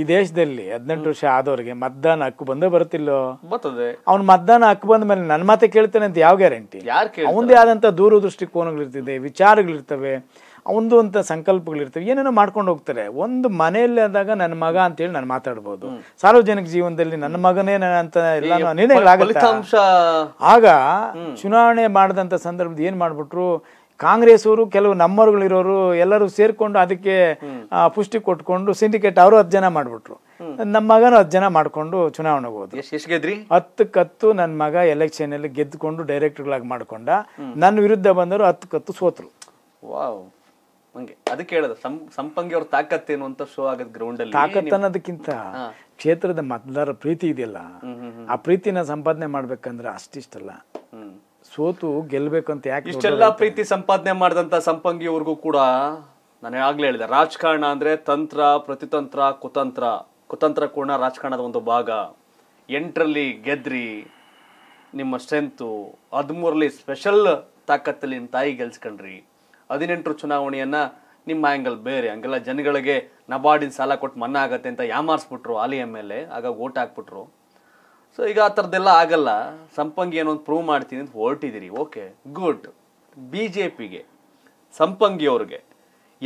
ಈ ದೇಶದಲ್ಲಿ ಹದಿನೆಂಟು ವರ್ಷ ಆದವ್ರಿಗೆ ಮತದಾನ ಹಕ್ಕು ಬಂದೇ ಬರುತ್ತಿಲ್ಲೋ ಬರ್ತದೆ ಅವ್ನ್ ಮತದಾನ ಹಕ್ಕು ಬಂದ ಮೇಲೆ ನನ್ನ ಮಾತೆ ಕೇಳ್ತಾನೆ ಅಂತ ಯಾವ ಗ್ಯಾರಂಟಿ ಅವಂದೇ ಆದಂತ ದೂರದೃಷ್ಟಿಕೋನಗಳಿರ್ತಿದೆ ವಿಚಾರಗಳಿರ್ತವೆ ಅವನದು ಅಂತ ಸಂಕಲ್ಪಗಳಿರ್ತವೆ ಏನೇನೋ ಮಾಡ್ಕೊಂಡು ಹೋಗ್ತಾರೆ ಒಂದು ಮನೆಯಲ್ಲಿ ಆದಾಗ ನನ್ನ ಮಗ ಅಂತ ಹೇಳಿ ನಾನು ಮಾತಾಡ್ಬೋದು ಸಾರ್ವಜನಿಕ ಜೀವನದಲ್ಲಿ ನನ್ನ ಮಗನೇ ಅಂತ ಎಲ್ಲ ಆಗ ಚುನಾವಣೆ ಮಾಡಿದಂತ ಸಂದರ್ಭದ ಏನ್ ಮಾಡ್ಬಿಟ್ರು ಕಾಂಗ್ರೆಸ್ ಅವರು ಕೆಲವು ಇರೋರು ಎಲ್ಲರೂ ಸೇರ್ಕೊಂಡು ಅದಕ್ಕೆ ಪುಷ್ಟಿ ಕೊಟ್ಕೊಂಡು ಸಿಂಡಿಕೇಟ್ ಅವರು ಹತ್ತು ಜನ ಮಾಡ್ಬಿಟ್ರು ನಮ್ಮ ಮಗನೂ ಹತ್ತು ಜನ ಮಾಡ್ಕೊಂಡು ಚುನಾವಣೆಗೆ ಹೋದ್ರು ಹತ್ತು ಕತ್ತು ನನ್ನ ಮಗ ಎಲೆಕ್ಷನ್ ಅಲ್ಲಿ ಗೆದ್ದುಕೊಂಡು ಡೈರೆಕ್ಟರ್ಗಳಾಗಿ ಮಾಡ್ಕೊಂಡ ನನ್ನ ವಿರುದ್ಧ ಬಂದರು ಹತ್ತು ಕತ್ತು ಸೋತರು ಹಂಗೆ ಅದಕ್ಕೆ ಹೇಳದ ಸಂಪಂಗಿ ಅವ್ರ ಏನು ಅಂತ ಶೋ ಆಗದ್ ಗ್ರೌಂಡ್ ಅಲ್ಲಿ ತಾಕತ್ ಅನ್ನೋದಕ್ಕಿಂತ ಕ್ಷೇತ್ರದ ಮತದಾರ ಪ್ರೀತಿ ಇದೆಯಲ್ಲ ಆ ಪ್ರೀತಿನ ಸಂಪಾದನೆ ಮಾಡ್ಬೇಕಂದ್ರೆ ಅಷ್ಟಿಷ್ಟಲ್ಲ ಸೋತು ಗೆಲ್ಬೇಕು ಅಂತ ಯಾಕೆ ಇಷ್ಟೆಲ್ಲ ಪ್ರೀತಿ ಸಂಪಾದನೆ ಮಾಡಿದಂತ ಸಂಪಂಗಿ ಕೂಡ ನಾನು ಆಗ್ಲೇ ಹೇಳಿದೆ ರಾಜಕಾರಣ ಅಂದ್ರೆ ತಂತ್ರ ಪ್ರತಿತಂತ್ರ ಕುತಂತ್ರ ಕುತಂತ್ರ ಕೂಡ ರಾಜಕಾರಣದ ಒಂದು ಭಾಗ ಎಂಟರಲ್ಲಿ ಗೆದ್ರಿ ನಿಮ್ಮ ಸ್ಟ್ರೆಂತು ಹದಿಮೂರಲ್ಲಿ ಸ್ಪೆಷಲ್ ತಾಕತ್ತಲ್ಲಿ ನಿಮ್ಮ ತಾಯಿ ಗೆಲ್ಸ್ಕೊಂಡ್ರಿ ಹದಿನೆಂಟರ ಚುನಾವಣೆಯನ್ನು ನಿಮ್ಮ ಆ್ಯಂಗಲ್ ಬೇರೆ ಹಂಗೆಲ್ಲ ಜನಗಳಿಗೆ ನಬಾರ್ಡಿನ ಸಾಲ ಕೊಟ್ಟು ಮನ್ನಾ ಆಗತ್ತೆ ಅಂತ ಯಾಮಾರಿಸ್ಬಿಟ್ರು ಆಲಿ ಎಮ್ ಎಲ್ ಎ ಆಗ ಓಟ್ ಹಾಕ್ಬಿಟ್ರು ಸೊ ಈಗ ಆ ಥರದ್ದೆಲ್ಲ ಆಗಲ್ಲ ಸಂಪಂಗಿ ಏನೋ ಒಂದು ಪ್ರೂವ್ ಮಾಡ್ತೀನಿ ಅಂತ ಹೊರಟಿದ್ದೀರಿ ಓಕೆ ಗುಡ್ ಬಿ ಜೆ ಪಿಗೆ ಸಂಪಂಗಿ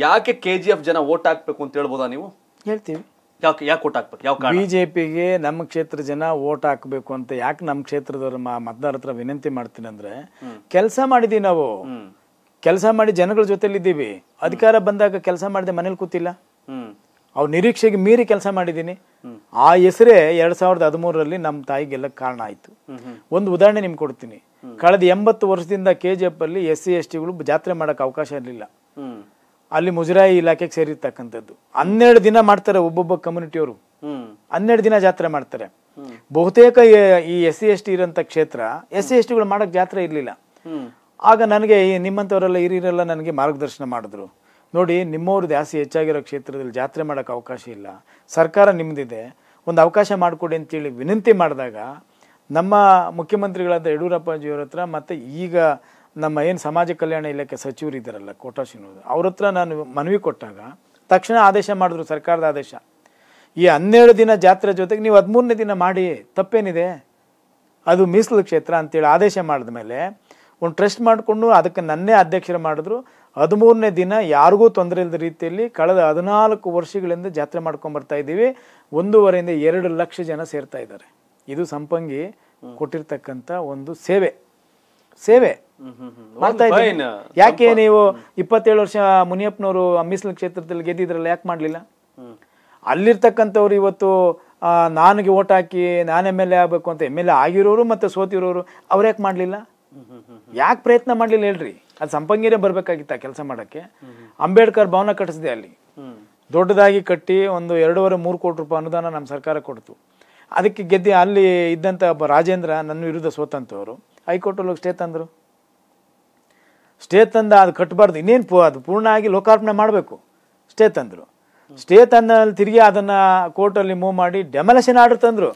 ಯಾಕೆ ಕೆ ಜಿ ಎಫ್ ಜನ ಓಟ್ ಹಾಕ್ಬೇಕು ಅಂತ ಹೇಳ್ಬೋದಾ ನೀವು ಹೇಳ್ತೀವಿ ಯಾಕೆ ಯಾಕೆ ಓಟ್ ಹಾಕ್ಬೇಕು ಯಾವ ಬಿ ಜೆ ಪಿಗೆ ನಮ್ಮ ಕ್ಷೇತ್ರ ಜನ ಓಟ್ ಹಾಕಬೇಕು ಅಂತ ಯಾಕೆ ನಮ್ಮ ಕ್ಷೇತ್ರದವ್ರ ಮತದಾರರ ಹತ್ರ ವಿನಂತಿ ಮಾಡ್ತೀನಿ ಅಂದ್ರೆ ಕೆಲಸ ಮಾಡಿದೀವಿ ನಾವು ಕೆಲಸ ಮಾಡಿ ಜನಗಳ ಜೊತೆಲಿದ್ದೀವಿ ಅಧಿಕಾರ ಬಂದಾಗ ಕೆಲಸ ಮಾಡದೆ ಮನೇಲಿ ಕೂತಿಲ್ಲ ಅವ್ರ ನಿರೀಕ್ಷೆಗೆ ಮೀರಿ ಕೆಲಸ ಮಾಡಿದ್ದೀನಿ ಆ ಹೆಸರೇ ಎರಡ್ ಸಾವಿರದ ಹದಿಮೂರರಲ್ಲಿ ನಮ್ಮ ತಾಯಿಗೆಲ್ಲ ಕಾರಣ ಆಯ್ತು ಒಂದು ಉದಾಹರಣೆ ನಿಮ್ಗೆ ಕೊಡ್ತೀನಿ ಕಳೆದ ಎಂಬತ್ತು ವರ್ಷದಿಂದ ಕೆ ಜಿ ಎಫ್ ಅಲ್ಲಿ ಎಸ್ ಸಿ ಎಸ್ ಟಿಗಳು ಜಾತ್ರೆ ಮಾಡಕ್ ಅವಕಾಶ ಇರಲಿಲ್ಲ ಅಲ್ಲಿ ಮುಜರಾಯಿ ಇಲಾಖೆಗೆ ಸೇರಿರ್ತಕ್ಕಂಥದ್ದು ಹನ್ನೆರಡು ದಿನ ಮಾಡ್ತಾರೆ ಒಬ್ಬೊಬ್ಬ ಕಮ್ಯುನಿಟಿಯವರು ಹನ್ನೆರಡು ದಿನ ಜಾತ್ರೆ ಮಾಡ್ತಾರೆ ಬಹುತೇಕ ಈ ಎಸ್ ಸಿ ಎಸ್ ಟಿ ಇರೋಂಥ ಕ್ಷೇತ್ರ ಎಸ್ ಸಿ ಎಸ್ ಟಿಗಳು ಮಾಡಕ್ ಜಾತ್ರೆ ಇರಲಿಲ್ಲ ಆಗ ನನಗೆ ನಿಮ್ಮಂಥವರೆಲ್ಲ ಹಿರಿಯರೆಲ್ಲ ನನಗೆ ಮಾರ್ಗದರ್ಶನ ಮಾಡಿದ್ರು ನೋಡಿ ನಿಮ್ಮವರು ಜಾಸ್ತಿ ಹೆಚ್ಚಾಗಿರೋ ಕ್ಷೇತ್ರದಲ್ಲಿ ಜಾತ್ರೆ ಮಾಡೋಕ್ಕೆ ಅವಕಾಶ ಇಲ್ಲ ಸರ್ಕಾರ ನಿಮ್ಮದಿದೆ ಒಂದು ಅವಕಾಶ ಮಾಡಿಕೊಡಿ ಅಂತೇಳಿ ವಿನಂತಿ ಮಾಡಿದಾಗ ನಮ್ಮ ಮುಖ್ಯಮಂತ್ರಿಗಳಾದ ಯಡಿಯೂರಪ್ಪಾಜಿಯವ್ರ ಹತ್ರ ಮತ್ತು ಈಗ ನಮ್ಮ ಏನು ಸಮಾಜ ಕಲ್ಯಾಣ ಇಲಾಖೆ ಸಚಿವರು ಇದ್ದಾರಲ್ಲ ಕೋಟಾ ಶ್ರೀನಿವಾಸ ಅವ್ರ ಹತ್ರ ನಾನು ಮನವಿ ಕೊಟ್ಟಾಗ ತಕ್ಷಣ ಆದೇಶ ಮಾಡಿದ್ರು ಸರ್ಕಾರದ ಆದೇಶ ಈ ಹನ್ನೆರಡು ದಿನ ಜಾತ್ರೆ ಜೊತೆಗೆ ನೀವು ಹದಿಮೂರನೇ ದಿನ ಮಾಡಿ ತಪ್ಪೇನಿದೆ ಅದು ಮೀಸಲು ಕ್ಷೇತ್ರ ಅಂತೇಳಿ ಆದೇಶ ಮಾಡಿದ ಮೇಲೆ ಒಂದು ಟ್ರಸ್ಟ್ ಮಾಡಿಕೊಂಡು ಅದಕ್ಕೆ ನನ್ನೇ ಅಧ್ಯಕ್ಷರ ಮಾಡಿದ್ರು ಹದಿಮೂರನೇ ದಿನ ಯಾರಿಗೂ ತೊಂದರೆ ಇಲ್ಲದ ರೀತಿಯಲ್ಲಿ ಕಳೆದ ಹದಿನಾಲ್ಕು ವರ್ಷಗಳಿಂದ ಜಾತ್ರೆ ಮಾಡ್ಕೊಂಬರ್ತಾ ಇದ್ದೀವಿ ಒಂದೂವರೆಯಿಂದ ಎರಡು ಲಕ್ಷ ಜನ ಸೇರ್ತಾ ಇದ್ದಾರೆ ಇದು ಸಂಪಂಗಿ ಕೊಟ್ಟಿರ್ತಕ್ಕಂಥ ಒಂದು ಸೇವೆ ಸೇವೆ ಮಾಡ್ತಾ ಯಾಕೆ ನೀವು ಇಪ್ಪತ್ತೇಳು ವರ್ಷ ಮುನಿಯಪ್ಪನವರು ಮೀಸಲು ಕ್ಷೇತ್ರದಲ್ಲಿ ಗೆದ್ದಿದ್ರಲ್ಲ ಯಾಕೆ ಮಾಡಲಿಲ್ಲ ಅಲ್ಲಿರ್ತಕ್ಕಂಥವ್ರು ಇವತ್ತು ನನಗೆ ಓಟ್ ಹಾಕಿ ನಾನು ಎಮ್ ಎಲ್ ಎ ಆಗಬೇಕು ಅಂತ ಎಮ್ ಎಲ್ ಎ ಆಗಿರೋರು ಮತ್ತು ಸೋತಿರೋರು ಅವ್ರು ಯಾಕೆ ಮಾಡಲಿಲ್ಲ ಯಾಕೆ ಪ್ರಯತ್ನ ಮಾಡ್ಲಿಲ್ಲ ಹೇಳ್ರಿ ಅದು ಸಂಪಂಗಿರೇ ಬರಬೇಕಾಗಿತ್ತು ಆ ಕೆಲಸ ಮಾಡಕ್ಕೆ ಅಂಬೇಡ್ಕರ್ ಭವನ ಕಟ್ಟಿಸಿದೆ ಅಲ್ಲಿ ದೊಡ್ಡದಾಗಿ ಕಟ್ಟಿ ಒಂದು ಎರಡೂವರೆ ಮೂರು ಕೋಟಿ ರೂಪಾಯಿ ಅನುದಾನ ನಮ್ಮ ಸರ್ಕಾರ ಕೊಡ್ತು ಅದಕ್ಕೆ ಗೆದ್ದಿ ಅಲ್ಲಿ ಇದ್ದಂಥ ಒಬ್ಬ ರಾಜೇಂದ್ರ ನನ್ನ ವಿರುದ್ಧ ಸೋತಂತವರು ಹೈಕೋರ್ಟಲ್ಲಿ ಸ್ಟೇ ತಂದರು ಸ್ಟೇ ತಂದ ಅದು ಕಟ್ಟಬಾರ್ದು ಇನ್ನೇನು ಪೂ ಅದು ಪೂರ್ಣ ಆಗಿ ಲೋಕಾರ್ಪಣೆ ಮಾಡಬೇಕು ಸ್ಟೇ ತಂದರು ಸ್ಟೇ ತಂದಲ್ಲಿ ತಿರುಗಿ ಅದನ್ನು ಕೋರ್ಟಲ್ಲಿ ಮೂವ್ ಮಾಡಿ ಡೆಮಲೇಷನ್ ಆರ್ಡರ್ ತಂದರು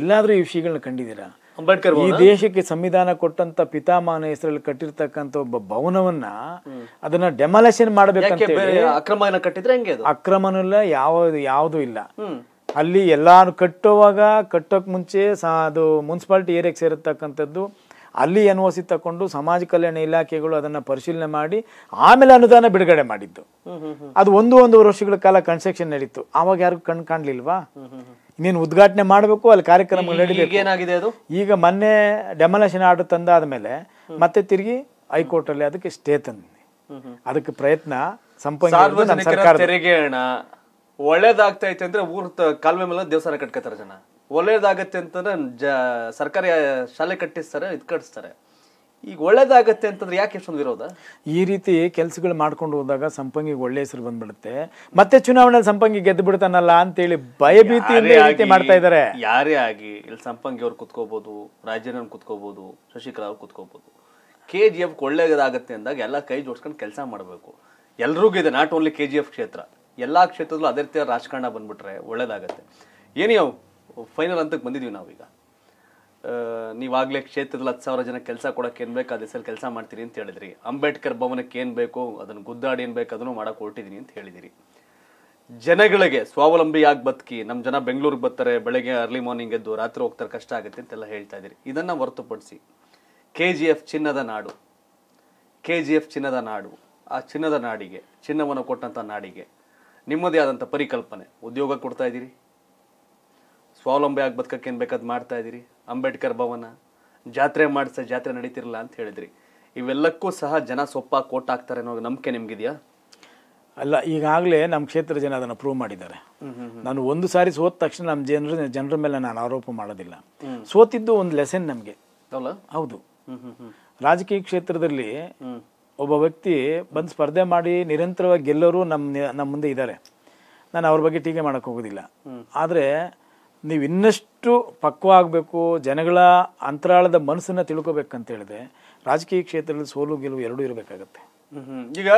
ಎಲ್ಲಾದರೂ ಈ ವಿಷಯಗಳನ್ನ ಕಂಡಿದ್ದೀರಾ ಅಂಬೇಡ್ಕರ್ ಈ ದೇಶಕ್ಕೆ ಸಂವಿಧಾನ ಕೊಟ್ಟಂತ ಪಿತಾಮಹನ ಹೆಸರಲ್ಲಿ ಕಟ್ಟಿರ್ತಕ್ಕಂಥ ಒಬ್ಬ ಭವನವನ್ನ ಅದನ್ನ ಡೆಮಾಲೇಷನ್ ಮಾಡಬೇಕಂತ ಅಕ್ರಮ ಕಟ್ಟಿದ್ರೆ ಹೆಂಗೆ ಇಲ್ಲ ಯಾವ ಯಾವುದು ಇಲ್ಲ ಅಲ್ಲಿ ಎಲ್ಲಾನು ಕಟ್ಟುವಾಗ ಕಟ್ಟೋಕ್ ಮುಂಚೆ ಅದು ಮುನ್ಸಿಪಾಲಿಟಿ ಏರಿಯಾಗೆ ಸೇರತಕ್ಕಂಥದ್ದು ಅಲ್ಲಿ ಎನ್ ತಕೊಂಡು ಸಿ ತಕೊಂಡು ಸಮಾಜ ಕಲ್ಯಾಣ ಇಲಾಖೆಗಳು ಅದನ್ನ ಪರಿಶೀಲನೆ ಮಾಡಿ ಆಮೇಲೆ ಅನುದಾನ ಬಿಡುಗಡೆ ಮಾಡಿದ್ದು ಅದು ಒಂದು ಒಂದು ವರ್ಷಗಳ ಕಾಲ ಕನ್ಸ್ಟ್ರಕ್ಷನ್ ನಡೀತು ಆವಾಗ ಯಾರಿಗೂ ಕಣ್ ಕಾಣ್ಲಿಲ್ವಾ ಇನ್ನೇನು ಉದ್ಘಾಟನೆ ಮಾಡಬೇಕು ಅಲ್ಲಿ ಕಾರ್ಯಕ್ರಮ ನಡೀಬೇಕು ಏನಾಗಿದೆ ಅದು ಈಗ ಮೊನ್ನೆ ಡೆಮಲೇಷನ್ ಆರ್ಡರ್ ಮೇಲೆ ಮತ್ತೆ ತಿರುಗಿ ಹೈಕೋರ್ಟ್ ಅಲ್ಲಿ ಅದಕ್ಕೆ ಸ್ಟೇ ತಂದಿ ಅದಕ್ಕೆ ಪ್ರಯತ್ನ ಸಂಪೂರ್ಣ ತೆರಿಗೆ ಒಳ್ಳೇದಾಗ್ತಾ ಐತೆ ಅಂದ್ರೆ ಊರ್ ಕಾಲುವೆ ಮೇಲೆ ದೇವಸ್ಥಾನ ಕಟ್ಕೋತಾರೆ ಜನ ಒಳ್ಳೇದಾಗತ್ತೆ ಅಂತಂದ್ರೆ ಸರ್ಕಾರಿ ಶಾಲೆ ಕಟ್ಟಿಸ್ತಾರೆ ಇದ್ ಕಟ್ಟಿಸ್ತಾರೆ ಈಗ ಒಳ್ಳೇದಾಗತ್ತೆ ಅಂತಂದ್ರೆ ಯಾಕೆ ಎಷ್ಟೊಂದು ವಿರೋಧ ಈ ರೀತಿ ಕೆಲಸಗಳು ಮಾಡ್ಕೊಂಡು ಹೋದಾಗ ಸಂಪಂಗಿಗೆ ಒಳ್ಳೆ ಹೆಸರು ಬಂದ್ಬಿಡುತ್ತೆ ಮತ್ತೆ ಚುನಾವಣೆಯಲ್ಲಿ ಸಂಪಂಗಿ ಗೆದ್ದು ಬಿಡ್ತಾನಲ್ಲ ಅಂತೇಳಿ ಭಯಭೀತಿ ಮಾಡ್ತಾ ಇದ್ದಾರೆ ಯಾರೇ ಆಗಿ ಇಲ್ಲಿ ಸಂಪಂಗಿ ಅವ್ರು ಕುತ್ಕೋಬಹುದು ರಾಜೇಂದ್ರ ಕುತ್ಕೋಬಹುದು ಶಶಿಕಲಾ ಅವ್ರು ಕುತ್ಕೋಬಹುದು ಕೆ ಜಿ ಎಫ್ ಒಳ್ಳೇದಾಗತ್ತೆ ಅಂದಾಗ ಎಲ್ಲ ಕೈ ಜೋಡ್ಸ್ಕೊಂಡು ಕೆಲಸ ಮಾಡಬೇಕು ಎಲ್ರಿಗೂ ಇದೆ not only K G F ಕ್ಷೇತ್ರ ಎಲ್ಲ ಕ್ಷೇತ್ರದಲ್ಲೂ ಅದೇ ರೀತಿಯ ರಾಜಕಾರಣ ಬಂದ್ಬಿಟ್ರೆ ಒಳ್ಳೇದಾಗತ್ತೆ ಏನೇ ಫೈನಲ್ ಹಂತಕ್ಕೆ ಬಂದಿದೀವಿ ನಾವೀಗ ನೀವಾಗಲೇ ಕ್ಷೇತ್ರದಲ್ಲಿ ಹತ್ತು ಸಾವಿರ ಜನ ಕೆಲಸ ಕೊಡೋಕೆ ಏನು ಬೇಕು ಅದೇ ಸಲ ಕೆಲಸ ಮಾಡ್ತೀನಿ ಅಂತ ಹೇಳಿದ್ರಿ ಅಂಬೇಡ್ಕರ್ ಭವನಕ್ಕೆ ಏನು ಬೇಕು ಅದನ್ನು ಗುದ್ದಾಡಿ ಏನು ಬೇಕು ಅದನ್ನು ಮಾಡೋಕೆ ಹೊರಟಿದ್ದೀನಿ ಅಂತ ಹೇಳಿದಿರಿ ಜನಗಳಿಗೆ ಸ್ವಾವಲಂಬಿಯಾಗಿ ಬದುಕಿ ನಮ್ಮ ಜನ ಬೆಂಗಳೂರಿಗೆ ಬರ್ತಾರೆ ಬೆಳಗ್ಗೆ ಅರ್ಲಿ ಮಾರ್ನಿಂಗ್ ಎದ್ದು ರಾತ್ರಿ ಹೋಗ್ತಾರೆ ಕಷ್ಟ ಆಗುತ್ತೆ ಅಂತೆಲ್ಲ ಹೇಳ್ತಾ ಇದ್ದೀರಿ ಇದನ್ನು ಹೊರತುಪಡಿಸಿ ಕೆ ಜಿ ಎಫ್ ಚಿನ್ನದ ನಾಡು ಕೆ ಜಿ ಎಫ್ ಚಿನ್ನದ ನಾಡು ಆ ಚಿನ್ನದ ನಾಡಿಗೆ ಚಿನ್ನವನ್ನು ಕೊಟ್ಟಂಥ ನಾಡಿಗೆ ನಿಮ್ಮದೇ ಆದಂಥ ಪರಿಕಲ್ಪನೆ ಉದ್ಯೋಗ ಕೊಡ್ತಾ ಇದ್ದೀರಿ ಸ್ವಾವಲಂಬಿ ಆಗಿ ಬದುಕಕ್ಕೆ ಬೇಕಾದ ಮಾಡ್ತಾ ಇದ್ದೀರಿ ಅಂಬೇಡ್ಕರ್ ಭವನ ಜಾತ್ರೆ ಮಾಡಿಸ ಜಾತ್ರೆ ನಡೀತಿರಲ್ಲ ಅಂತ ಹೇಳಿದ್ರಿ ಇವೆಲ್ಲಕ್ಕೂ ಸಹ ಜನ ಸೊಪ್ಪ ಕೋಟ್ ಆಗ್ತಾರೆ ಅನ್ನೋ ನಂಬಿಕೆ ನಿಮ್ಗಿದೆಯಾ ಅಲ್ಲ ಈಗಾಗಲೇ ನಮ್ಮ ಕ್ಷೇತ್ರ ಜನ ಅದನ್ನು ಪ್ರೂವ್ ಮಾಡಿದ್ದಾರೆ ನಾನು ಒಂದು ಸಾರಿ ಸೋತ ತಕ್ಷಣ ನಮ್ಮ ಜನರ ಜನರ ಮೇಲೆ ನಾನು ಆರೋಪ ಮಾಡೋದಿಲ್ಲ ಸೋತಿದ್ದು ಒಂದು ಲೆಸನ್ ನಮಗೆ ಹೌದು ರಾಜಕೀಯ ಕ್ಷೇತ್ರದಲ್ಲಿ ಒಬ್ಬ ವ್ಯಕ್ತಿ ಬಂದು ಸ್ಪರ್ಧೆ ಮಾಡಿ ನಿರಂತರವಾಗಿ ಗೆಲ್ಲೋರು ನಮ್ಮ ನಮ್ಮ ಮುಂದೆ ಇದ್ದಾರೆ ನಾನು ಅವ್ರ ಬಗ್ಗೆ ಟೀಕೆ ಮಾಡೋಕ್ಕೆ ಹೋಗೋದಿಲ್ಲ ಆದರೆ ನೀವು ಇನ್ನಷ್ಟು ಪಕ್ವ ಆಗಬೇಕು ಜನಗಳ ಅಂತರಾಳದ ಮನಸ್ಸನ್ನು ಹೇಳಿದೆ ರಾಜಕೀಯ ಕ್ಷೇತ್ರದಲ್ಲಿ ಸೋಲು ಗೆಲುವು ಎರಡೂ ಇರಬೇಕಾಗತ್ತೆ ಈಗ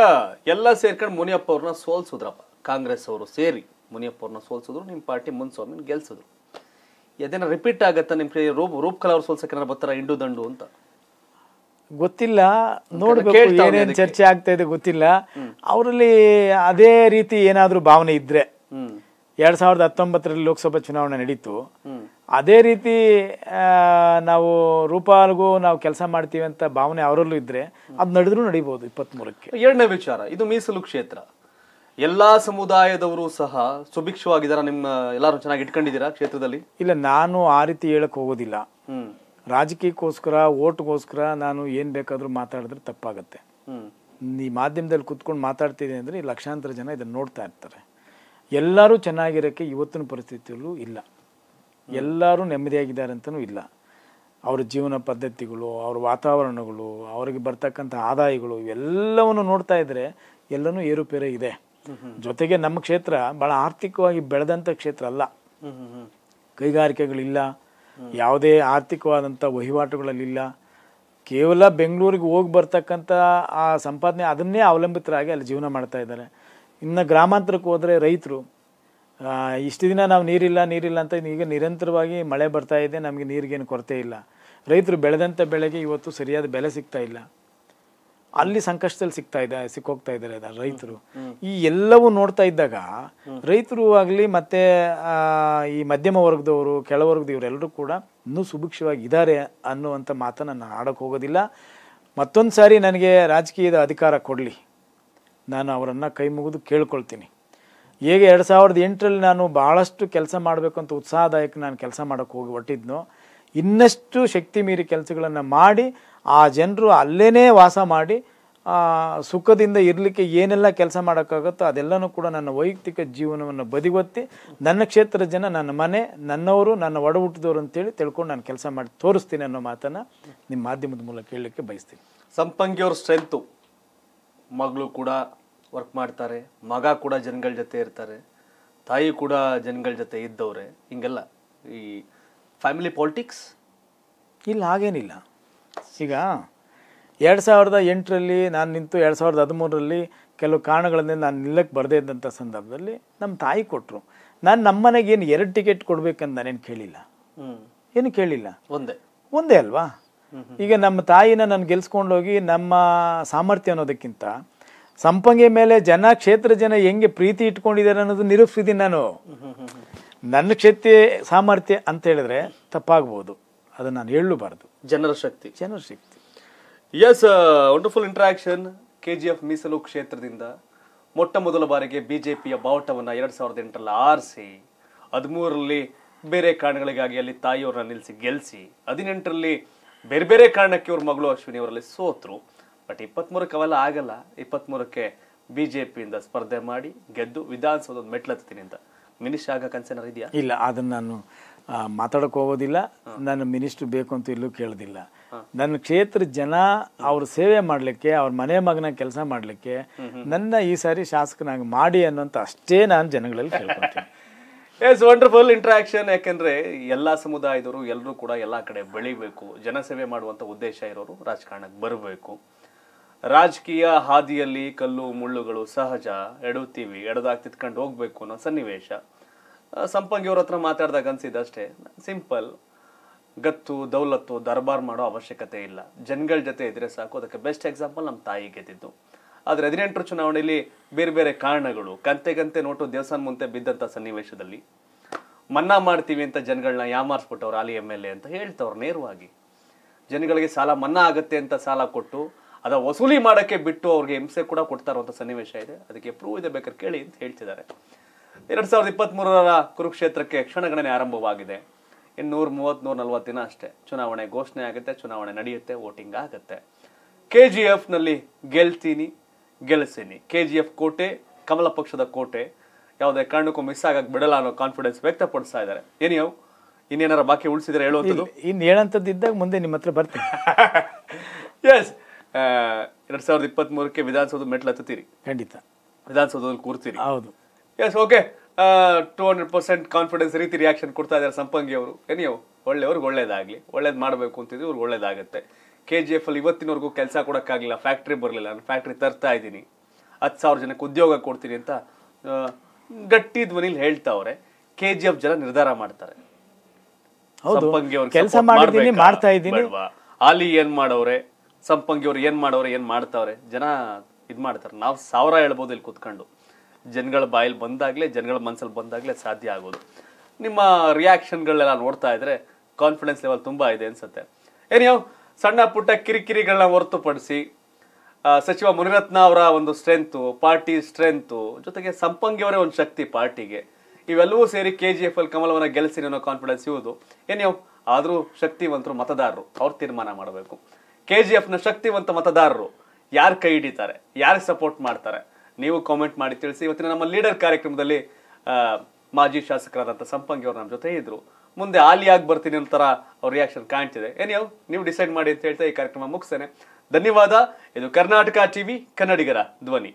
ಎಲ್ಲ ಸೇರ್ಕೊಂಡು ಮುನಿಯಪ್ಪ ಅವ್ರನ್ನ ಸೋಲ್ಸಿದ್ರಪ್ಪ ಕಾಂಗ್ರೆಸ್ ಅವರು ಸೇರಿ ಮುನಿಯಪ್ಪ ಅವ್ರನ್ನ ಸೋಲ್ಸಿದ್ರು ನಿಮ್ಮ ಪಾರ್ಟಿ ಮುನ್ಸ್ವಾಮಿನ ಗೆಲ್ಸಿದ್ರು ಎದೇನ ರಿಪೀಟ್ ಆಗತ್ತೆ ನಿಮ್ಮ ಕಡೆ ರೂಪ್ ರೂಪ್ಕಲ್ ಅವ್ರು ಸೋಲ್ಸಕ್ಕೆ ಬರ್ತಾರ ಇಂಡು ದಂಡು ಅಂತ ಗೊತ್ತಿಲ್ಲ ನೋಡ್ಬೇಕು ಏನೇನು ಚರ್ಚೆ ಆಗ್ತಾ ಇದೆ ಗೊತ್ತಿಲ್ಲ ಅವರಲ್ಲಿ ಅದೇ ರೀತಿ ಏನಾದರೂ ಭಾವನೆ ಇದ್ರೆ ಎರಡ್ ಸಾವಿರದ ಹತ್ತೊಂಬತ್ತರಲ್ಲಿ ಲೋಕಸಭಾ ಚುನಾವಣೆ ನಡೀತು ಅದೇ ರೀತಿ ನಾವು ರೂಪಾಲ್ಗೂ ನಾವು ಕೆಲಸ ಮಾಡ್ತೀವಿ ಅಂತ ಭಾವನೆ ಅವರಲ್ಲೂ ಇದ್ರೆ ಅದು ನಡೆದ್ರು ನಡೀಬಹುದು ಮೂರಕ್ಕೆ ಎರಡನೇ ವಿಚಾರ ಇದು ಮೀಸಲು ಕ್ಷೇತ್ರ ಎಲ್ಲಾ ಸಮುದಾಯದವರು ಸಹ ಸುಭಿಕ್ಷವಾಗಿದ್ದಾರ ನಿಮ್ಮ ಎಲ್ಲರೂ ಚೆನ್ನಾಗಿ ಇಟ್ಕೊಂಡಿದ್ದೀರಾ ಕ್ಷೇತ್ರದಲ್ಲಿ ಇಲ್ಲ ನಾನು ಆ ರೀತಿ ಹೇಳಕ್ ಹೋಗೋದಿಲ್ಲ ರಾಜಕೀಯಕ್ಕೋಸ್ಕರ ಓಟ್ಗೋಸ್ಕರ ನಾನು ಏನ್ ಬೇಕಾದ್ರೂ ಮಾತಾಡಿದ್ರೆ ತಪ್ಪಾಗತ್ತೆ ಈ ಮಾಧ್ಯಮದಲ್ಲಿ ಕುತ್ಕೊಂಡು ಮಾತಾಡ್ತಿದ್ದೀನಿ ಅಂದ್ರೆ ಲಕ್ಷಾಂತರ ಜನ ಇದನ್ನ ನೋಡ್ತಾ ಇರ್ತಾರೆ ಎಲ್ಲರೂ ಚೆನ್ನಾಗಿರೋಕ್ಕೆ ಇವತ್ತಿನ ಪರಿಸ್ಥಿತಿಯಲ್ಲೂ ಇಲ್ಲ ಎಲ್ಲರೂ ನೆಮ್ಮದಿಯಾಗಿದ್ದಾರೆ ಅಂತಲೂ ಇಲ್ಲ ಅವರ ಜೀವನ ಪದ್ಧತಿಗಳು ಅವ್ರ ವಾತಾವರಣಗಳು ಅವರಿಗೆ ಬರ್ತಕ್ಕಂಥ ಆದಾಯಗಳು ಇವೆಲ್ಲವನ್ನು ನೋಡ್ತಾ ಇದ್ದರೆ ಎಲ್ಲನೂ ಏರುಪೇರು ಇದೆ ಜೊತೆಗೆ ನಮ್ಮ ಕ್ಷೇತ್ರ ಭಾಳ ಆರ್ಥಿಕವಾಗಿ ಬೆಳೆದಂಥ ಕ್ಷೇತ್ರ ಅಲ್ಲ ಕೈಗಾರಿಕೆಗಳಿಲ್ಲ ಯಾವುದೇ ಆರ್ಥಿಕವಾದಂಥ ವಹಿವಾಟುಗಳಲ್ಲಿಲ್ಲ ಕೇವಲ ಬೆಂಗಳೂರಿಗೆ ಹೋಗಿ ಬರ್ತಕ್ಕಂಥ ಆ ಸಂಪಾದನೆ ಅದನ್ನೇ ಅವಲಂಬಿತರಾಗಿ ಅಲ್ಲಿ ಜೀವನ ಮಾಡ್ತಾ ಇದ್ದಾರೆ ಇನ್ನು ಗ್ರಾಮಾಂತರಕ್ಕೆ ಹೋದರೆ ರೈತರು ಇಷ್ಟು ದಿನ ನಾವು ನೀರಿಲ್ಲ ನೀರಿಲ್ಲ ಅಂತ ಈಗ ನಿರಂತರವಾಗಿ ಮಳೆ ಬರ್ತಾ ಇದೆ ನಮಗೆ ನೀರಿಗೇನು ಕೊರತೆ ಇಲ್ಲ ರೈತರು ಬೆಳೆದಂಥ ಬೆಳೆಗೆ ಇವತ್ತು ಸರಿಯಾದ ಬೆಲೆ ಸಿಗ್ತಾ ಇಲ್ಲ ಅಲ್ಲಿ ಸಂಕಷ್ಟದಲ್ಲಿ ಸಿಗ್ತಾ ಇದೆ ಸಿಕ್ಕೋಗ್ತಾ ಇದ್ದಾರೆ ರೈತರು ಈ ಎಲ್ಲವೂ ನೋಡ್ತಾ ಇದ್ದಾಗ ರೈತರು ಆಗಲಿ ಮತ್ತೆ ಈ ಮಧ್ಯಮ ವರ್ಗದವರು ಕೆಳವರ್ಗದ ಇವರೆಲ್ಲರೂ ಕೂಡ ಇನ್ನೂ ಸುಭಿಕ್ಷವಾಗಿ ಇದ್ದಾರೆ ಅನ್ನುವಂಥ ಮಾತನ್ನು ನಾನು ಆಡೋಕ್ಕೆ ಹೋಗೋದಿಲ್ಲ ಮತ್ತೊಂದು ಸಾರಿ ನನಗೆ ರಾಜಕೀಯದ ಅಧಿಕಾರ ಕೊಡಲಿ ನಾನು ಅವರನ್ನು ಕೈ ಮುಗಿದು ಕೇಳ್ಕೊಳ್ತೀನಿ ಹೇಗೆ ಎರಡು ಸಾವಿರದ ಎಂಟರಲ್ಲಿ ನಾನು ಭಾಳಷ್ಟು ಕೆಲಸ ಮಾಡಬೇಕು ಅಂತ ಉತ್ಸಾಹದಾಯಕ ನಾನು ಕೆಲಸ ಮಾಡೋಕ್ಕೆ ಹೋಗಿ ಹೊಟ್ಟಿದ್ನೋ ಇನ್ನಷ್ಟು ಶಕ್ತಿ ಮೀರಿ ಕೆಲಸಗಳನ್ನು ಮಾಡಿ ಆ ಜನರು ಅಲ್ಲೇ ವಾಸ ಮಾಡಿ ಸುಖದಿಂದ ಇರಲಿಕ್ಕೆ ಏನೆಲ್ಲ ಕೆಲಸ ಮಾಡೋಕ್ಕಾಗುತ್ತೋ ಅದೆಲ್ಲನೂ ಕೂಡ ನನ್ನ ವೈಯಕ್ತಿಕ ಜೀವನವನ್ನು ಬದಿಗೊತ್ತಿ ನನ್ನ ಕ್ಷೇತ್ರದ ಜನ ನನ್ನ ಮನೆ ನನ್ನವರು ನನ್ನ ಒಡ ಹುಟ್ಟಿದವರು ಅಂತೇಳಿ ತಿಳ್ಕೊಂಡು ನಾನು ಕೆಲಸ ಮಾಡಿ ತೋರಿಸ್ತೀನಿ ಅನ್ನೋ ಮಾತನ್ನು ನಿಮ್ಮ ಮಾಧ್ಯಮದ ಮೂಲಕ ಕೇಳಲಿಕ್ಕೆ ಬಯಸ್ತೀನಿ ಸಂಪಂಗಿಯವ್ರ ಸ್ಟ್ರೆಂತು ಮಗಳು ಕೂಡ ವರ್ಕ್ ಮಾಡ್ತಾರೆ ಮಗ ಕೂಡ ಜನಗಳ ಜೊತೆ ಇರ್ತಾರೆ ತಾಯಿ ಕೂಡ ಜನಗಳ ಜೊತೆ ಇದ್ದವ್ರೆ ಹಿಂಗೆಲ್ಲ ಈ ಫ್ಯಾಮಿಲಿ ಪಾಲಿಟಿಕ್ಸ್ ಇಲ್ಲ ಹಾಗೇನಿಲ್ಲ ಈಗ ಎರಡು ಸಾವಿರದ ಎಂಟರಲ್ಲಿ ನಾನು ನಿಂತು ಎರಡು ಸಾವಿರದ ಹದಿಮೂರರಲ್ಲಿ ಕೆಲವು ಕಾರಣಗಳಿಂದ ನಾನು ನಿಲ್ಲಕ್ಕೆ ಬರದೇ ಇದ್ದಂಥ ಸಂದರ್ಭದಲ್ಲಿ ನಮ್ಮ ತಾಯಿ ಕೊಟ್ಟರು ನಾನು ನಮ್ಮ ಮನೆಗೆ ಏನು ಎರಡು ಟಿಕೆಟ್ ಕೊಡಬೇಕಂತ ನಾನೇನು ಕೇಳಿಲ್ಲ ಏನು ಕೇಳಿಲ್ಲ ಒಂದೇ ಒಂದೇ ಅಲ್ವಾ ಈಗ ನಮ್ಮ ತಾಯಿನ ನಾನು ಗೆಲ್ಸ್ಕೊಂಡೋಗಿ ನಮ್ಮ ಸಾಮರ್ಥ್ಯ ಅನ್ನೋದಕ್ಕಿಂತ ಸಂಪಂಗೆ ಮೇಲೆ ಜನ ಕ್ಷೇತ್ರ ಜನ ಹೆಂಗೆ ಪ್ರೀತಿ ಇಟ್ಕೊಂಡಿದ್ದಾರೆ ಅನ್ನೋದು ನಿರೂಪಿಸಿದ್ದೀನಿ ನಾನು ನನ್ನ ಕ್ಷೇತ್ರ ಸಾಮರ್ಥ್ಯ ಅಂತ ಹೇಳಿದ್ರೆ ತಪ್ಪಾಗ್ಬೋದು ಅದನ್ನು ನಾನು ಹೇಳಬಾರ್ದು ಜನರ ಶಕ್ತಿ ಜನರ ಶಕ್ತಿ yes wonderful interaction K G F ಮೀಸಲು ಕ್ಷೇತ್ರದಿಂದ ಮೊಟ್ಟ ಮೊದಲ ಬಾರಿಗೆ ಪಿಯ ಬಾವುಟವನ್ನು ಎರಡು ಸಾವಿರದ ಎಂಟರಲ್ಲಿ ಆರಿಸಿ ಹದಿಮೂರರಲ್ಲಿ ಬೇರೆ ಕಾರಣಗಳಿಗಾಗಿ ಅಲ್ಲಿ ತಾಯಿಯವರನ್ನ ನಿಲ್ಲಿಸಿ ಗೆಲ್ಲಿಸಿ ಹದಿನೆಂಟರಲ್ಲಿ ಬೇರೆ ಬೇರೆ ಕಾರಣಕ್ಕೆ ಇವ್ರ ಮಗಳು ಅಶ್ವಿನಿ ಅವರಲ್ಲಿ ಸೋತರು ಬಟ್ ಇಪ್ಪತ್ತ್ಮೂರಕ್ಕೆ ಅವೆಲ್ಲ ಆಗಲ್ಲ ಇಪ್ಪತ್ತ್ಮೂರಕ್ಕೆ ಬಿ ಜೆ ಪಿಯಿಂದ ಸ್ಪರ್ಧೆ ಮಾಡಿ ಗೆದ್ದು ವಿಧಾನಸೌಧ ಮೆಟ್ಲತ್ತೀನಿ ಅಂತ ಮಿನಿಸ್ಟರ್ ಆಗ ಕನ್ಸೇನರ್ ಇದೆಯಾ ಇಲ್ಲ ಅದನ್ನು ನಾನು ಮಾತಾಡಕ್ಕೆ ಹೋಗೋದಿಲ್ಲ ನಾನು ಮಿನಿಸ್ಟ್ರ್ ಬೇಕು ಅಂತ ಇಲ್ಲೂ ಕೇಳೋದಿಲ್ಲ ನನ್ನ ಕ್ಷೇತ್ರ ಜನ ಅವ್ರ ಸೇವೆ ಮಾಡಲಿಕ್ಕೆ ಅವ್ರ ಮನೆ ಮಗನ ಕೆಲಸ ಮಾಡಲಿಕ್ಕೆ ನನ್ನ ಈ ಸಾರಿ ಶಾಸಕನಾಗಿ ಮಾಡಿ ಅನ್ನೋಂಥ ಅಷ್ಟೇ ನಾನು ಜನಗಳಲ್ಲಿ ಕೇಳ್ಕೊತೀನಿ ಎಸ್ ವಂಡರ್ಫುಲ್ ಇಂಟ್ರಾಕ್ಷನ್ ಯಾಕೆಂದ್ರೆ ಎಲ್ಲ ಸಮುದಾಯದವರು ಎಲ್ಲರೂ ಕೂಡ ಎಲ್ಲ ಕಡೆ ಬೆಳಿಬೇಕು ಜನಸೇವೆ ಮಾಡುವಂಥ ಉದ್ದೇಶ ಇರೋರು ರಾಜಕಾರಣಕ್ಕೆ ಬರಬೇಕು ರಾಜಕೀಯ ಹಾದಿಯಲ್ಲಿ ಕಲ್ಲು ಮುಳ್ಳುಗಳು ಸಹಜ ಎಡುತ್ತೀವಿ ಎಡದಾಗ್ ತಿತ್ಕೊಂಡು ಹೋಗ್ಬೇಕು ಅನ್ನೋ ಸನ್ನಿವೇಶ ಸಂಪಂಗಿಯವ್ರ ಹತ್ರ ಅನ್ಸಿದ್ದು ಅಷ್ಟೇ ಸಿಂಪಲ್ ಗತ್ತು ದೌಲತ್ತು ದರ್ಬಾರ್ ಮಾಡೋ ಅವಶ್ಯಕತೆ ಇಲ್ಲ ಜನಗಳ ಜೊತೆ ಇದ್ರೆ ಸಾಕು ಅದಕ್ಕೆ ಬೆಸ್ಟ್ ಎಕ್ಸಾಂಪಲ್ ನಮ್ಮ ತಾಯಿ ಗೆದ್ದಿದ್ದು ಆದರೆ ಹದಿನೆಂಟರ ಚುನಾವಣೆಯಲ್ಲಿ ಬೇರೆ ಬೇರೆ ಕಾರಣಗಳು ಕಂತೆ ಕಂತೆ ನೋಟು ದೇವಸ್ಥಾನ ಮುಂದೆ ಬಿದ್ದಂಥ ಸನ್ನಿವೇಶದಲ್ಲಿ ಮನ್ನಾ ಮಾಡ್ತೀವಿ ಅಂತ ಜನಗಳನ್ನ ಯಾಮಾರಿಸ್ಬಿಟ್ಟವ್ರು ಆಲಿ ಎಮ್ ಎಲ್ ಎ ಅಂತ ಹೇಳ್ತವ್ರು ನೇರವಾಗಿ ಜನಗಳಿಗೆ ಸಾಲ ಮನ್ನಾ ಆಗುತ್ತೆ ಅಂತ ಸಾಲ ಕೊಟ್ಟು ಅದ ವಸೂಲಿ ಮಾಡೋಕ್ಕೆ ಬಿಟ್ಟು ಅವ್ರಿಗೆ ಹಿಂಸೆ ಕೂಡ ಅಂತ ಸನ್ನಿವೇಶ ಇದೆ ಅದಕ್ಕೆ ಪ್ರೂವ್ ಇದೆ ಬೇಕಾದ್ರೆ ಕೇಳಿ ಅಂತ ಹೇಳ್ತಿದ್ದಾರೆ ಎರಡು ಸಾವಿರದ ಇಪ್ಪತ್ತ್ಮೂರರ ಕುರುಕ್ಷೇತ್ರಕ್ಕೆ ಕ್ಷಣಗಣನೆ ಆರಂಭವಾಗಿದೆ ಇನ್ನೂರು ಮೂವತ್ತ್ ನೂರ ನಲ್ವತ್ತು ದಿನ ಅಷ್ಟೇ ಚುನಾವಣೆ ಘೋಷಣೆ ಆಗುತ್ತೆ ಚುನಾವಣೆ ನಡೆಯುತ್ತೆ ವೋಟಿಂಗ್ ಆಗುತ್ತೆ ಕೆ ಜಿ ಎಫ್ನಲ್ಲಿ ಗೆಲ್ತೀನಿ ಗೆಲ್ಲಿಸೀನಿ ಕೆ ಜಿ ಎಫ್ ಕೋಟೆ ಕಮಲ ಪಕ್ಷದ ಕೋಟೆ ಯಾವುದೇ ಕಾರಣಕ್ಕೂ ಮಿಸ್ ಆಗಕ್ಕೆ ಬಿಡಲ್ಲ ಅನ್ನೋ ಕಾನ್ಫಿಡೆನ್ಸ್ ವ್ಯಕ್ತಪಡಿಸ್ತಾ ಇದ್ದಾರೆ ಏನಿಯವ್ ಇನ್ನೇನಾರ ಬಾಕಿ ಉಳಿಸಿದ್ರೆ ಹೇಳುವಂಥದ್ದು ಇನ್ನು ಹೇಳಂಥದ್ದು ಇದ್ದಾಗ ಮುಂದೆ ನಿಮ್ಮ ಹತ್ರ ಬರ್ತೀನಿ ಎಸ್ ಎರಡ್ ಸಾವಿರದ ಮೂರಕ್ಕೆ ವಿಧಾನಸೌಧ ಮೆಟ್ಲು ಹತ್ತೀರಿ ಖಂಡಿತ ವಿಧಾನಸೌಧದಲ್ಲಿ ಕೂರ್ತೀರಿ ಹೌದು yes okay two hundred percent confidence ರೀತಿ ರಿಯಾಕ್ಷನ್ ಕೊಡ್ತಾ ಇದ್ದಾರೆ ಸಂಪಂಗಿ ಅವರು ಎನಿಯವು ಒಳ್ಳೆಯವ್ರಿಗೆ ಒಳ್ಳೇದಾಗಲಿ ಒಳ್ಳೇದು ಮಾಡಬೇಕು ಅಂತಿದ್ರು ಇವ್ರಿಗೆ ಒಳ್ಳೇದಾಗತ್ತೆ ಕೆ ಜಿ ಅಲ್ಲಿ ಇವತ್ತಿನವರೆಗೂ ಕೆಲಸ ಕೊಡೋಕ್ಕಾಗಲಿಲ್ಲ ಫ್ಯಾಕ್ಟ್ರಿ ಬರಲಿಲ್ಲ ನಾನು ಫ್ಯಾಕ್ಟ್ರಿ ತರ್ತಾ ಇದ್ದೀನಿ ಹತ್ತು ಸಾವಿರ ಜನಕ್ಕೆ ಉದ್ಯೋಗ ಕೊಡ್ತೀನಿ ಅಂತ ಗಟ್ಟಿ ಧ್ವನಿಲಿ ಹೇಳ್ತಾವ್ರೆ ಕೆ ಜಿ ಎಫ್ ಜನ ನಿರ್ಧಾರ ಮಾಡ್ತಾರೆ ಕೆಲಸ ಮಾಡ್ತಾ ಆಲಿ ಏನ್ ಮಾಡವ್ರೆ ಸಂಪಂಗಿ ಅವ್ರು ಏನ್ ಮಾಡವ್ರೆ ಏನ್ ಮಾಡ್ತಾವ್ರೆ ಜನ ಇದ್ ಮಾಡ್ತಾರೆ ನಾವು ಸಾವಿರ ಹೇಳ್ಬೋದು ಇಲ್ಲಿ ಕುತ್ಕೊಂಡು ಜನಗಳ ಬಾಯಲ್ಲಿ ಬಂದಾಗ್ಲೇ ಜನಗಳ ಮನ್ಸಲ್ಲಿ ಬಂದಾಗ್ಲೇ ಸಾಧ್ಯ ಆಗೋದು ನಿಮ್ಮ ರಿಯಾಕ್ಷನ್ಗಳೆಲ್ಲ ನೋಡ್ತಾ ಇದ್ರೆ ಕಾನ್ಫಿಡೆನ್ಸ್ ಲೆವೆಲ್ ತುಂಬಾ ಇದೆ ಅನ್ಸುತ್ತೆ ಏನೋ ಸಣ್ಣ ಪುಟ್ಟ ಕಿರಿಕಿರಿಗಳನ್ನ ಹೊರತುಪಡಿಸಿ ಸಚಿವ ಮುನಿರತ್ನ ಅವರ ಒಂದು ಸ್ಟ್ರೆಂತು ಪಾರ್ಟಿ ಸ್ಟ್ರೆಂತು ಜೊತೆಗೆ ಸಂಪಂಗಿಯವರೇ ಒಂದು ಶಕ್ತಿ ಪಾರ್ಟಿಗೆ ಇವೆಲ್ಲವೂ ಸೇರಿ ಕೆ ಜಿ ಎಫ್ ಅಲ್ಲಿ ಕಮಲವನ್ನು ಗೆಲ್ಸಿ ಕಾನ್ಫಿಡೆನ್ಸ್ ಇವುದು ಏನೇ ಆದರೂ ಶಕ್ತಿವಂತರು ಮತದಾರರು ಅವ್ರು ತೀರ್ಮಾನ ಮಾಡಬೇಕು ಕೆ ಜಿ ಎಫ್ನ ಶಕ್ತಿವಂತ ಮತದಾರರು ಯಾರು ಕೈ ಹಿಡಿತಾರೆ ಯಾರು ಸಪೋರ್ಟ್ ಮಾಡ್ತಾರೆ ನೀವು ಕಾಮೆಂಟ್ ಮಾಡಿ ತಿಳಿಸಿ ಇವತ್ತಿನ ನಮ್ಮ ಲೀಡರ್ ಕಾರ್ಯಕ್ರಮದಲ್ಲಿ ಮಾಜಿ ಶಾಸಕರಾದಂಥ ಸಂಪಂಗಿ ಅವರು ನಮ್ಮ ಜೊತೆ ಇದ್ದರು ಮುಂದೆ ಆಲಿಯಾಗಿ ಬರ್ತೀನಿ ಅಂತರ ಅವ್ರ ರಿಯಾಕ್ಷನ್ ಕಾಣ್ತಿದೆ ಏನೇ ನೀವು ಡಿಸೈಡ್ ಮಾಡಿ ಅಂತ ಹೇಳ್ತಾ ಈ ಕಾರ್ಯಕ್ರಮ ಮುಗಿಸ್ತೇನೆ ಧನ್ಯವಾದ ಇದು ಕರ್ನಾಟಕ ಟಿವಿ ಕನ್ನಡಿಗರ ಧ್ವನಿ